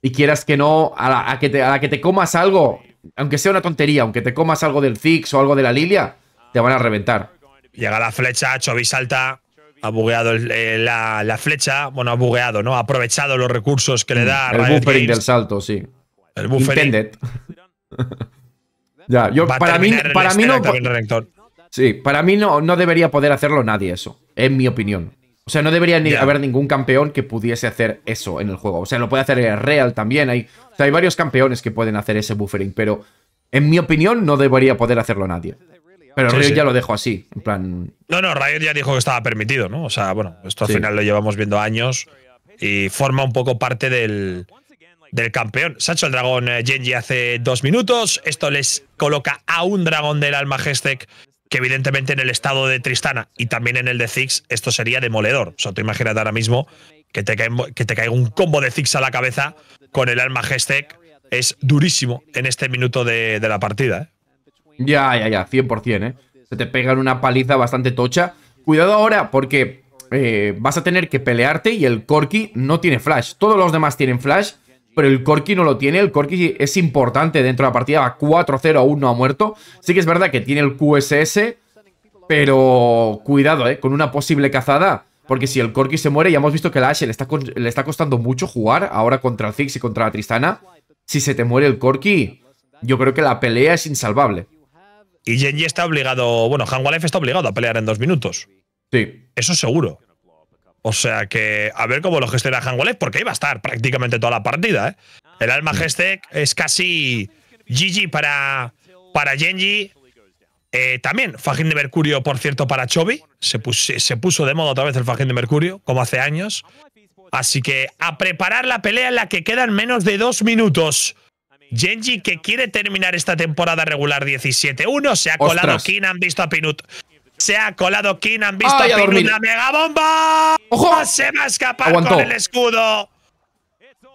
y quieras que no, a la, que te, a que te comas algo, aunque sea una tontería, aunque te comas algo del fix o algo de la Lilia, te van a reventar. Llega la flecha, Chovy salta ha bugueado eh, la, flecha, bueno, ha bugueado, ¿no? Ha aprovechado los recursos que le da mm, El buffering del salto, sí. El buffering. [LAUGHS] ya, yo, para mí, para mí no. Sí, para mí no, no debería poder hacerlo nadie eso, en mi opinión. O sea, no debería ni haber ningún campeón que pudiese hacer eso en el juego. O sea, lo puede hacer el Real también. Hay, hay varios campeones que pueden hacer ese buffering, pero en mi opinión no debería poder hacerlo nadie. Pero Riot ya lo dejó así, en plan. No, no, Riot ya dijo que estaba permitido, ¿no? O sea, bueno, esto al final lo llevamos viendo años y forma un poco parte del, del campeón. Sancho, el dragón eh, Genji hace dos minutos. Esto les coloca a un dragón del alma que evidentemente en el estado de Tristana y también en el de Ziggs esto sería demoledor. O sea, tú imagínate ahora mismo que te, que te caiga un combo de Ziggs a la cabeza con el alma Es durísimo en este minuto de, de la partida. ¿eh? Ya, ya, ya, 100%, ¿eh? Se te pegan una paliza bastante tocha. Cuidado ahora porque eh, vas a tener que pelearte y el Corki no tiene flash. Todos los demás tienen flash, pero el Corki no lo tiene. El Corki es importante dentro de la partida, va 4-0 aún no ha muerto. Sí que es verdad que tiene el QSS, pero cuidado, ¿eh? Con una posible cazada. Porque si el Corki se muere, ya hemos visto que la Ashe le está, le está costando mucho jugar ahora contra el Ziggs y contra la Tristana. Si se te muere el Corki, yo creo que la pelea es insalvable. Y Genji está obligado, bueno, Hanwalef está obligado a pelear en dos minutos. Sí. Eso es seguro. O sea que a ver cómo lo gestiona Hanwalef, porque ahí va a estar prácticamente toda la partida. ¿eh? El alma Gestec es casi GG para, para Genji. Eh, también Fajin de Mercurio, por cierto, para Chobi. Se, se puso de moda otra vez el Fajin de Mercurio, como hace años. Así que a preparar la pelea en la que quedan menos de dos minutos. Genji, que quiere terminar esta temporada regular 17-1, se ha colado Ostras. han visto a Pinut. Se ha colado King, han visto a, Pinut. mega bomba! ¡Ojo! Se va a escapar con el escudo.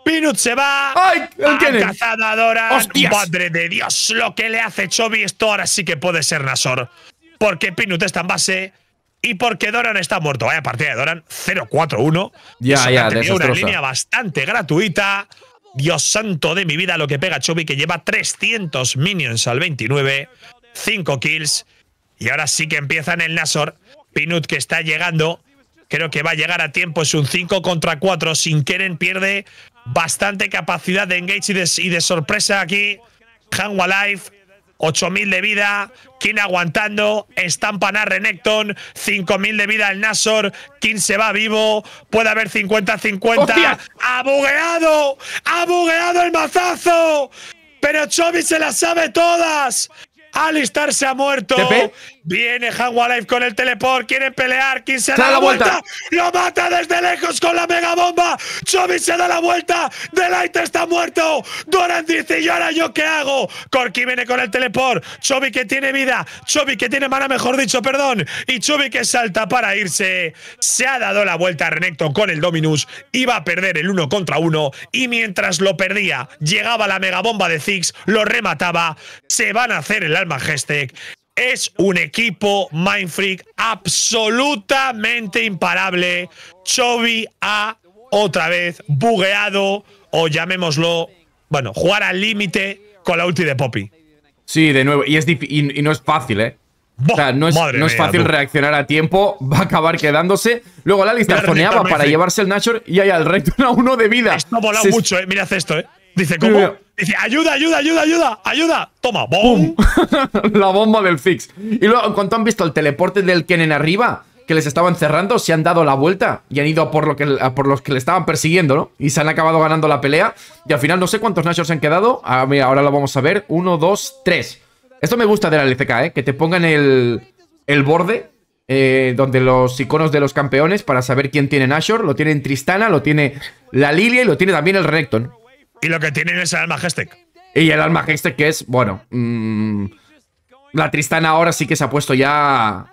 Pinut se va. ¡Ay! Han cazado a Doran. ¡Hostias! ¡Madre de Dios! Lo que le hace Chobi, esto ahora sí que puede ser Nasor. Porque Pinut está en base y porque Doran está muerto. Vaya partida de Doran, 0-4-1. Ya, ya, ha una línea bastante gratuita. Dios santo de mi vida lo que pega Chubby, que lleva 300 minions al 29, 5 kills. Y ahora sí que empiezan el Nasor. Pinut que está llegando. Creo que va a llegar a tiempo. Es un 5 contra 4. Sin Keren pierde bastante capacidad de engage y de, sorpresa aquí. Hanwha Life 8000 de vida, ¿Quién aguantando, Estampanar a Cinco 5000 de vida el Nasor, ¿Quién se va vivo, puede haber 50-50. ¡Ha bugueado! el mazazo! Pero Chobi se las sabe todas. Alistar se ha muerto. Viene Life con el teleport, quieren pelear, ¿Quién se da, da la vuelta. lo mata desde lejos con la mega bomba, Chobi se da la vuelta, Delight está muerto, Doran dice, ¿y ahora yo qué hago? Corki viene con el teleport, Chobi que tiene vida, Chobi que tiene mana, mejor dicho, perdón, y Chobi que salta para irse, se ha dado la vuelta a Renekton con el Dominus, iba a perder el uno contra uno, y mientras lo perdía, llegaba la mega bomba de Ziggs, lo remataba, se van a hacer el alma es un equipo Mindfreak absolutamente imparable. Chovy ha otra vez bugueado, o llamémoslo, bueno, jugar al límite con la ulti de Poppy. Sí, de nuevo, y, es y, no es fácil, ¿eh? o sea, no es, fácil reaccionar a tiempo, va a acabar quedándose. Luego la lista zoneaba para llevarse el Nashor y ahí al reto una [LAUGHS] uno de vida. Esto ha volado mucho, ¿eh? Mira esto, ¿eh? Dice, ¿cómo? Dice, ayuda, ayuda, ayuda, ayuda, ayuda. Toma, ¡bom! [LAUGHS] la bomba del Fix. Y luego, en cuanto han visto el teleporte del Kennen arriba, que les estaban cerrando, se han dado la vuelta y han ido por, lo que, por los que le estaban persiguiendo, ¿no? Y se han acabado ganando la pelea. Y al final, no sé cuántos Nashors han quedado. Ah, a ahora lo vamos a ver. Uno, dos, tres. Esto me gusta de la LCK, ¿eh? Que te pongan el, el borde eh, donde los iconos de los campeones para saber quién tiene Nashor. Lo tiene Tristana, lo tiene la Lilia y lo tiene también el Renekton. Y lo que tienen es el alma Y el alma que es, bueno, mm, la Tristana ahora sí que se ha puesto ya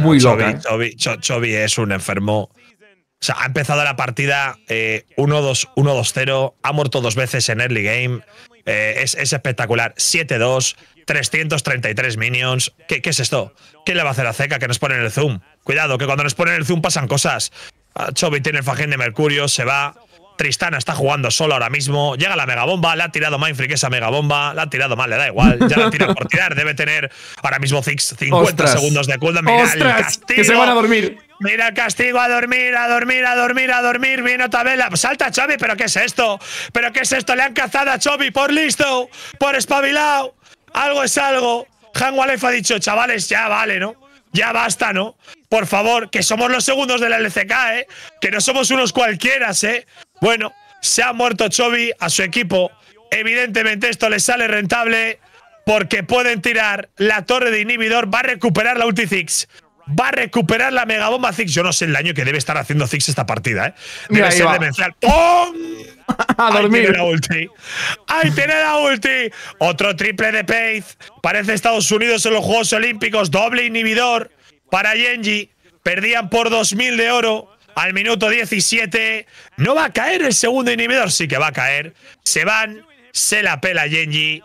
muy loca. Chobi, ¿eh? es un enfermo. O sea, ha empezado la partida 1-2-0, eh, ha muerto dos veces en early game. Eh, es, es, espectacular. 7-2, 333 minions. ¿Qué, es esto? ¿Qué le va a hacer a Zeca que nos ponen el zoom? Cuidado, que cuando nos ponen el zoom pasan cosas. Chovy ah, tiene el fajín de Mercurio, se va. Tristana está jugando solo ahora mismo. Llega la megabomba, le ha tirado Mindfreak esa megabomba, la ha tirado mal, le da igual. Ya la tira por tirar, debe tener ahora mismo 50 segundos de cooldown. Mira el castigo. Que se van a dormir. Mira el castigo a dormir, a dormir, a dormir, a dormir. Viene otra vela. Salta Chobi, pero ¿qué es esto? ¿Pero qué es esto? Le han cazado a Chobi por listo, por espabilado. Algo es algo. Han Walef ha dicho, chavales, ya vale, ¿no? Ya basta, ¿no? Por favor, que somos los segundos de la LCK, ¿eh? Que no somos unos cualquiera, ¿eh? Bueno, se ha muerto Chovy a su equipo. Evidentemente esto les sale rentable porque pueden tirar la torre de inhibidor. Va a recuperar la ulti Zix. Va a recuperar la megabomba Zix. Yo no sé el daño que debe estar haciendo Zix esta partida, ¿eh? Debe ser demencial. ¡Pum! [LAUGHS] a dormir. Ahí tiene la ulti. Ahí tiene la ulti. Otro triple de Pace. Parece Estados Unidos en los Juegos Olímpicos. Doble inhibidor para Genji. Perdían por 2.000 de oro al minuto 17. No va a caer el segundo inhibidor, sí que va a caer. Se van, se la pela Genji.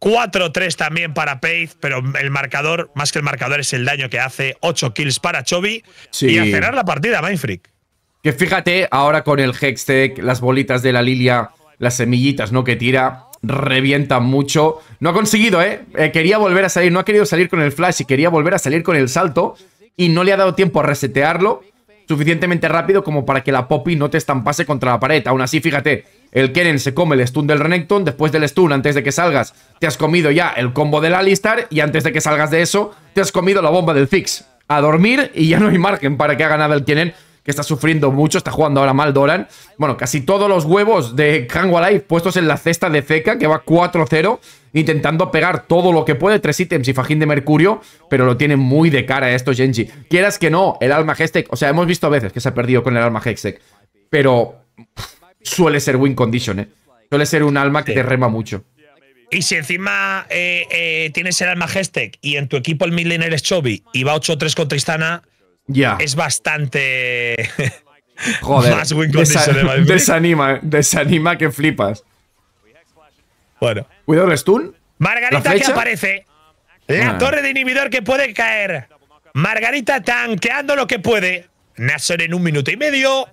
4-3 también para Pace, pero el marcador, más que el marcador, es el daño que hace. 8 kills para Chobi. Y a cerrar la partida, Mindfreak. Que fíjate, ahora con el Hextech, las bolitas de la Lilia, las semillitas, ¿no? Que tira, Revienta mucho. No ha conseguido, ¿eh? eh quería volver a salir, no ha querido salir con el flash y quería volver a salir con el salto. Y no le ha dado tiempo a resetearlo suficientemente rápido como para que la Poppy no te estampase contra la pared. Aún así, fíjate, el Kennen se come el stun del Renekton, después del stun, antes de que salgas, te has comido ya el combo del Alistar y antes de que salgas de eso, te has comido la bomba del Fix. A dormir y ya no hay margen para que haga nada el Kennen, que está sufriendo mucho, está jugando ahora mal Doran. Bueno, casi todos los huevos de Kangwa puestos en la cesta de Zeca, que va 4-0 intentando pegar todo lo que puede, tres ítems y fajín de mercurio, pero lo tiene muy de cara esto Genji. Quieras que no, el alma Hextech, o sea, hemos visto a veces que se ha perdido con el alma Hextech, pero suele ser win condition, ¿eh? Suele ser un alma que te rema mucho. Y si encima eh, eh, tienes el alma Hextech y en tu equipo el midlaner es Chobi y va 8-3 con Tristana, ya es bastante... Joder, [LAUGHS] más win eh, desanima, desanima que flipas. Cuidado el Margarita que aparece. ¿Eh? La torre de inhibidor que puede caer. Margarita tanqueando lo que puede. Nasor en un minuto y medio.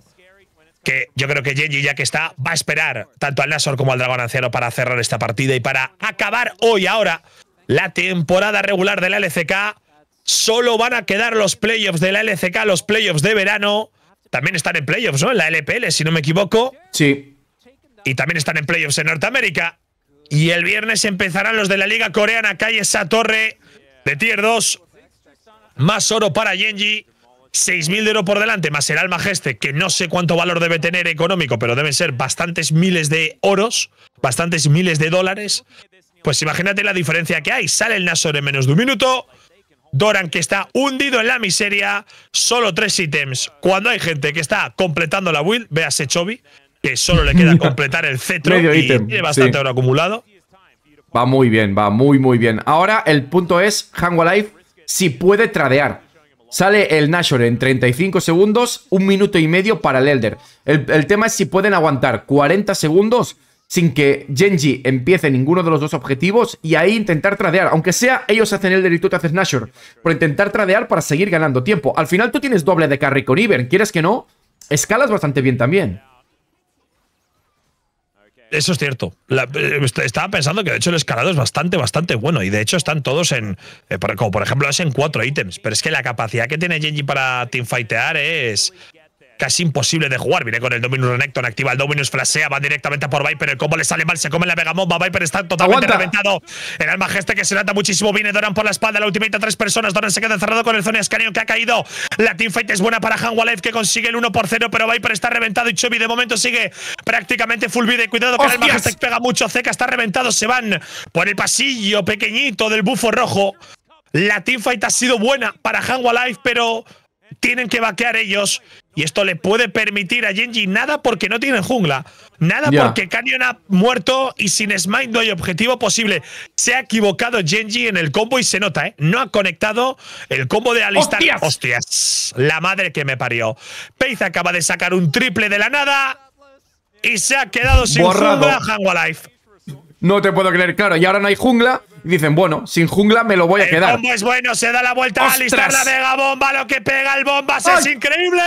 Que yo creo que Genji, ya que está, va a esperar tanto al Nasor como al Dragón Anciano para cerrar esta partida y para acabar hoy, ahora, la temporada regular de la LCK. Solo van a quedar los playoffs de la LCK, los playoffs de verano. También están en playoffs, ¿no? En la LPL, si no me equivoco. Sí. Y también están en playoffs en Norteamérica. Y el viernes empezarán los de la Liga Coreana, calle torre de Tier 2. Más oro para Genji. 6.000 de oro por delante, más el el geste, que no sé cuánto valor debe tener económico, pero deben ser bastantes miles de oros, bastantes miles de dólares. Pues imagínate la diferencia que hay. Sale el Nasor en menos de un minuto. Doran, que está hundido en la miseria, solo tres ítems. Cuando hay gente que está completando la build, véase Chobi, que solo le queda [LAUGHS] completar el cetro y tiene bastante oro acumulado. Va muy bien, va muy, muy bien. Ahora el punto es, life si puede tradear. Sale el Nashor en 35 segundos, un minuto y medio para el Elder. El, tema es si pueden aguantar 40 segundos sin que Genji empiece ninguno de los dos objetivos y ahí intentar tradear. Aunque sea, ellos hacen Elder y tú te haces Nashor. Por intentar tradear para seguir ganando tiempo. Al final tú tienes doble de carry con Ivern, ¿quieres que no? Escalas bastante bien también. Eso es cierto. Eh, estaba pensando que de hecho el escalado es bastante, bastante bueno. Y de hecho están todos en. Eh, como por ejemplo es en cuatro ítems. Pero es que la capacidad que tiene Genji para teamfightear es es imposible de jugar. Viene con el Dominus Renekton, activa el Dominus, flashea, va directamente por Viper. El combo le sale mal, se come la Momba. Viper está totalmente reventado. El alma que se lata muchísimo. Viene Doran por la espalda, la ultimate a tres personas. Doran se queda encerrado con el Zone Escaneo que ha caído. La teamfight es buena para Han que consigue el 1 por 0, pero Viper está reventado y Chobi de momento sigue prácticamente full vida. cuidado con el alma pega mucho. Zeca está reventado, se van por el pasillo pequeñito del bufo rojo. La teamfight ha sido buena para Hanwha Life, pero tienen que vaquear ellos. Y esto le puede permitir a Genji nada porque no tiene jungla. Nada porque Canyon ha muerto y sin Smite no hay objetivo posible. Se ha equivocado Genji en el combo y se nota, ¿eh? No ha conectado el combo de Alistar. ¡Hostias! ¡Hostias! La madre que me parió. Pace acaba de sacar un triple de la nada y se ha quedado sin jungla Hango Life. No te puedo creer, claro. Y ahora no hay jungla. dicen, bueno, sin jungla me lo voy a eh, quedar. es bueno, se da la vuelta a alistar la mega bomba. Lo que pega el bomba es increíble.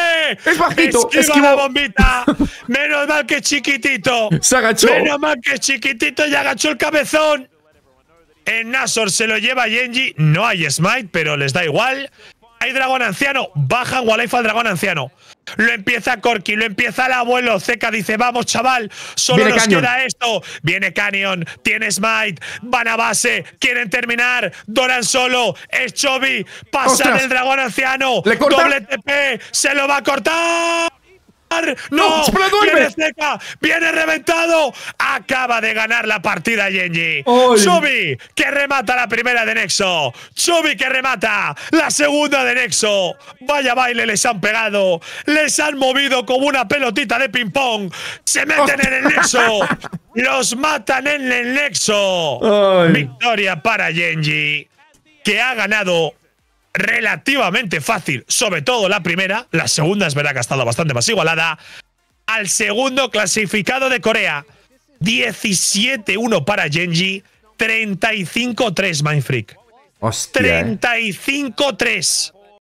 Es bajito. Esquiva la bombita. Menos mal que chiquitito. [LAUGHS] Se agachó. Menos mal que chiquitito y agachó el cabezón. En Nasor se lo lleva Genji. No hay smite, pero les da igual. Hay dragón anciano. Bajan Walife al dragón anciano. Lo empieza Corky, lo empieza el abuelo. Zeca dice, vamos, chaval, solo nos queda esto. Viene Canyon, tiene Smite, van a base, quieren terminar. Doran solo, es Chobi, pasa del dragón anciano. Doble TP, se lo va a cortar. No, viene viene reventado. Acaba de ganar la partida Genji. Chubi que remata la primera de Nexo. Chubi que remata la segunda de Nexo. Vaya baile les han pegado. Les han movido como una pelotita de ping-pong. Se meten en el [LAUGHS] Nexo. Los matan en el Nexo. Victoria para Genji, que ha ganado relativamente fácil, sobre todo la primera. La segunda es verdad que ha estado bastante más igualada. Al segundo clasificado de Corea, 17-1 para Genji, 35-3 Mindfreak. 35-3.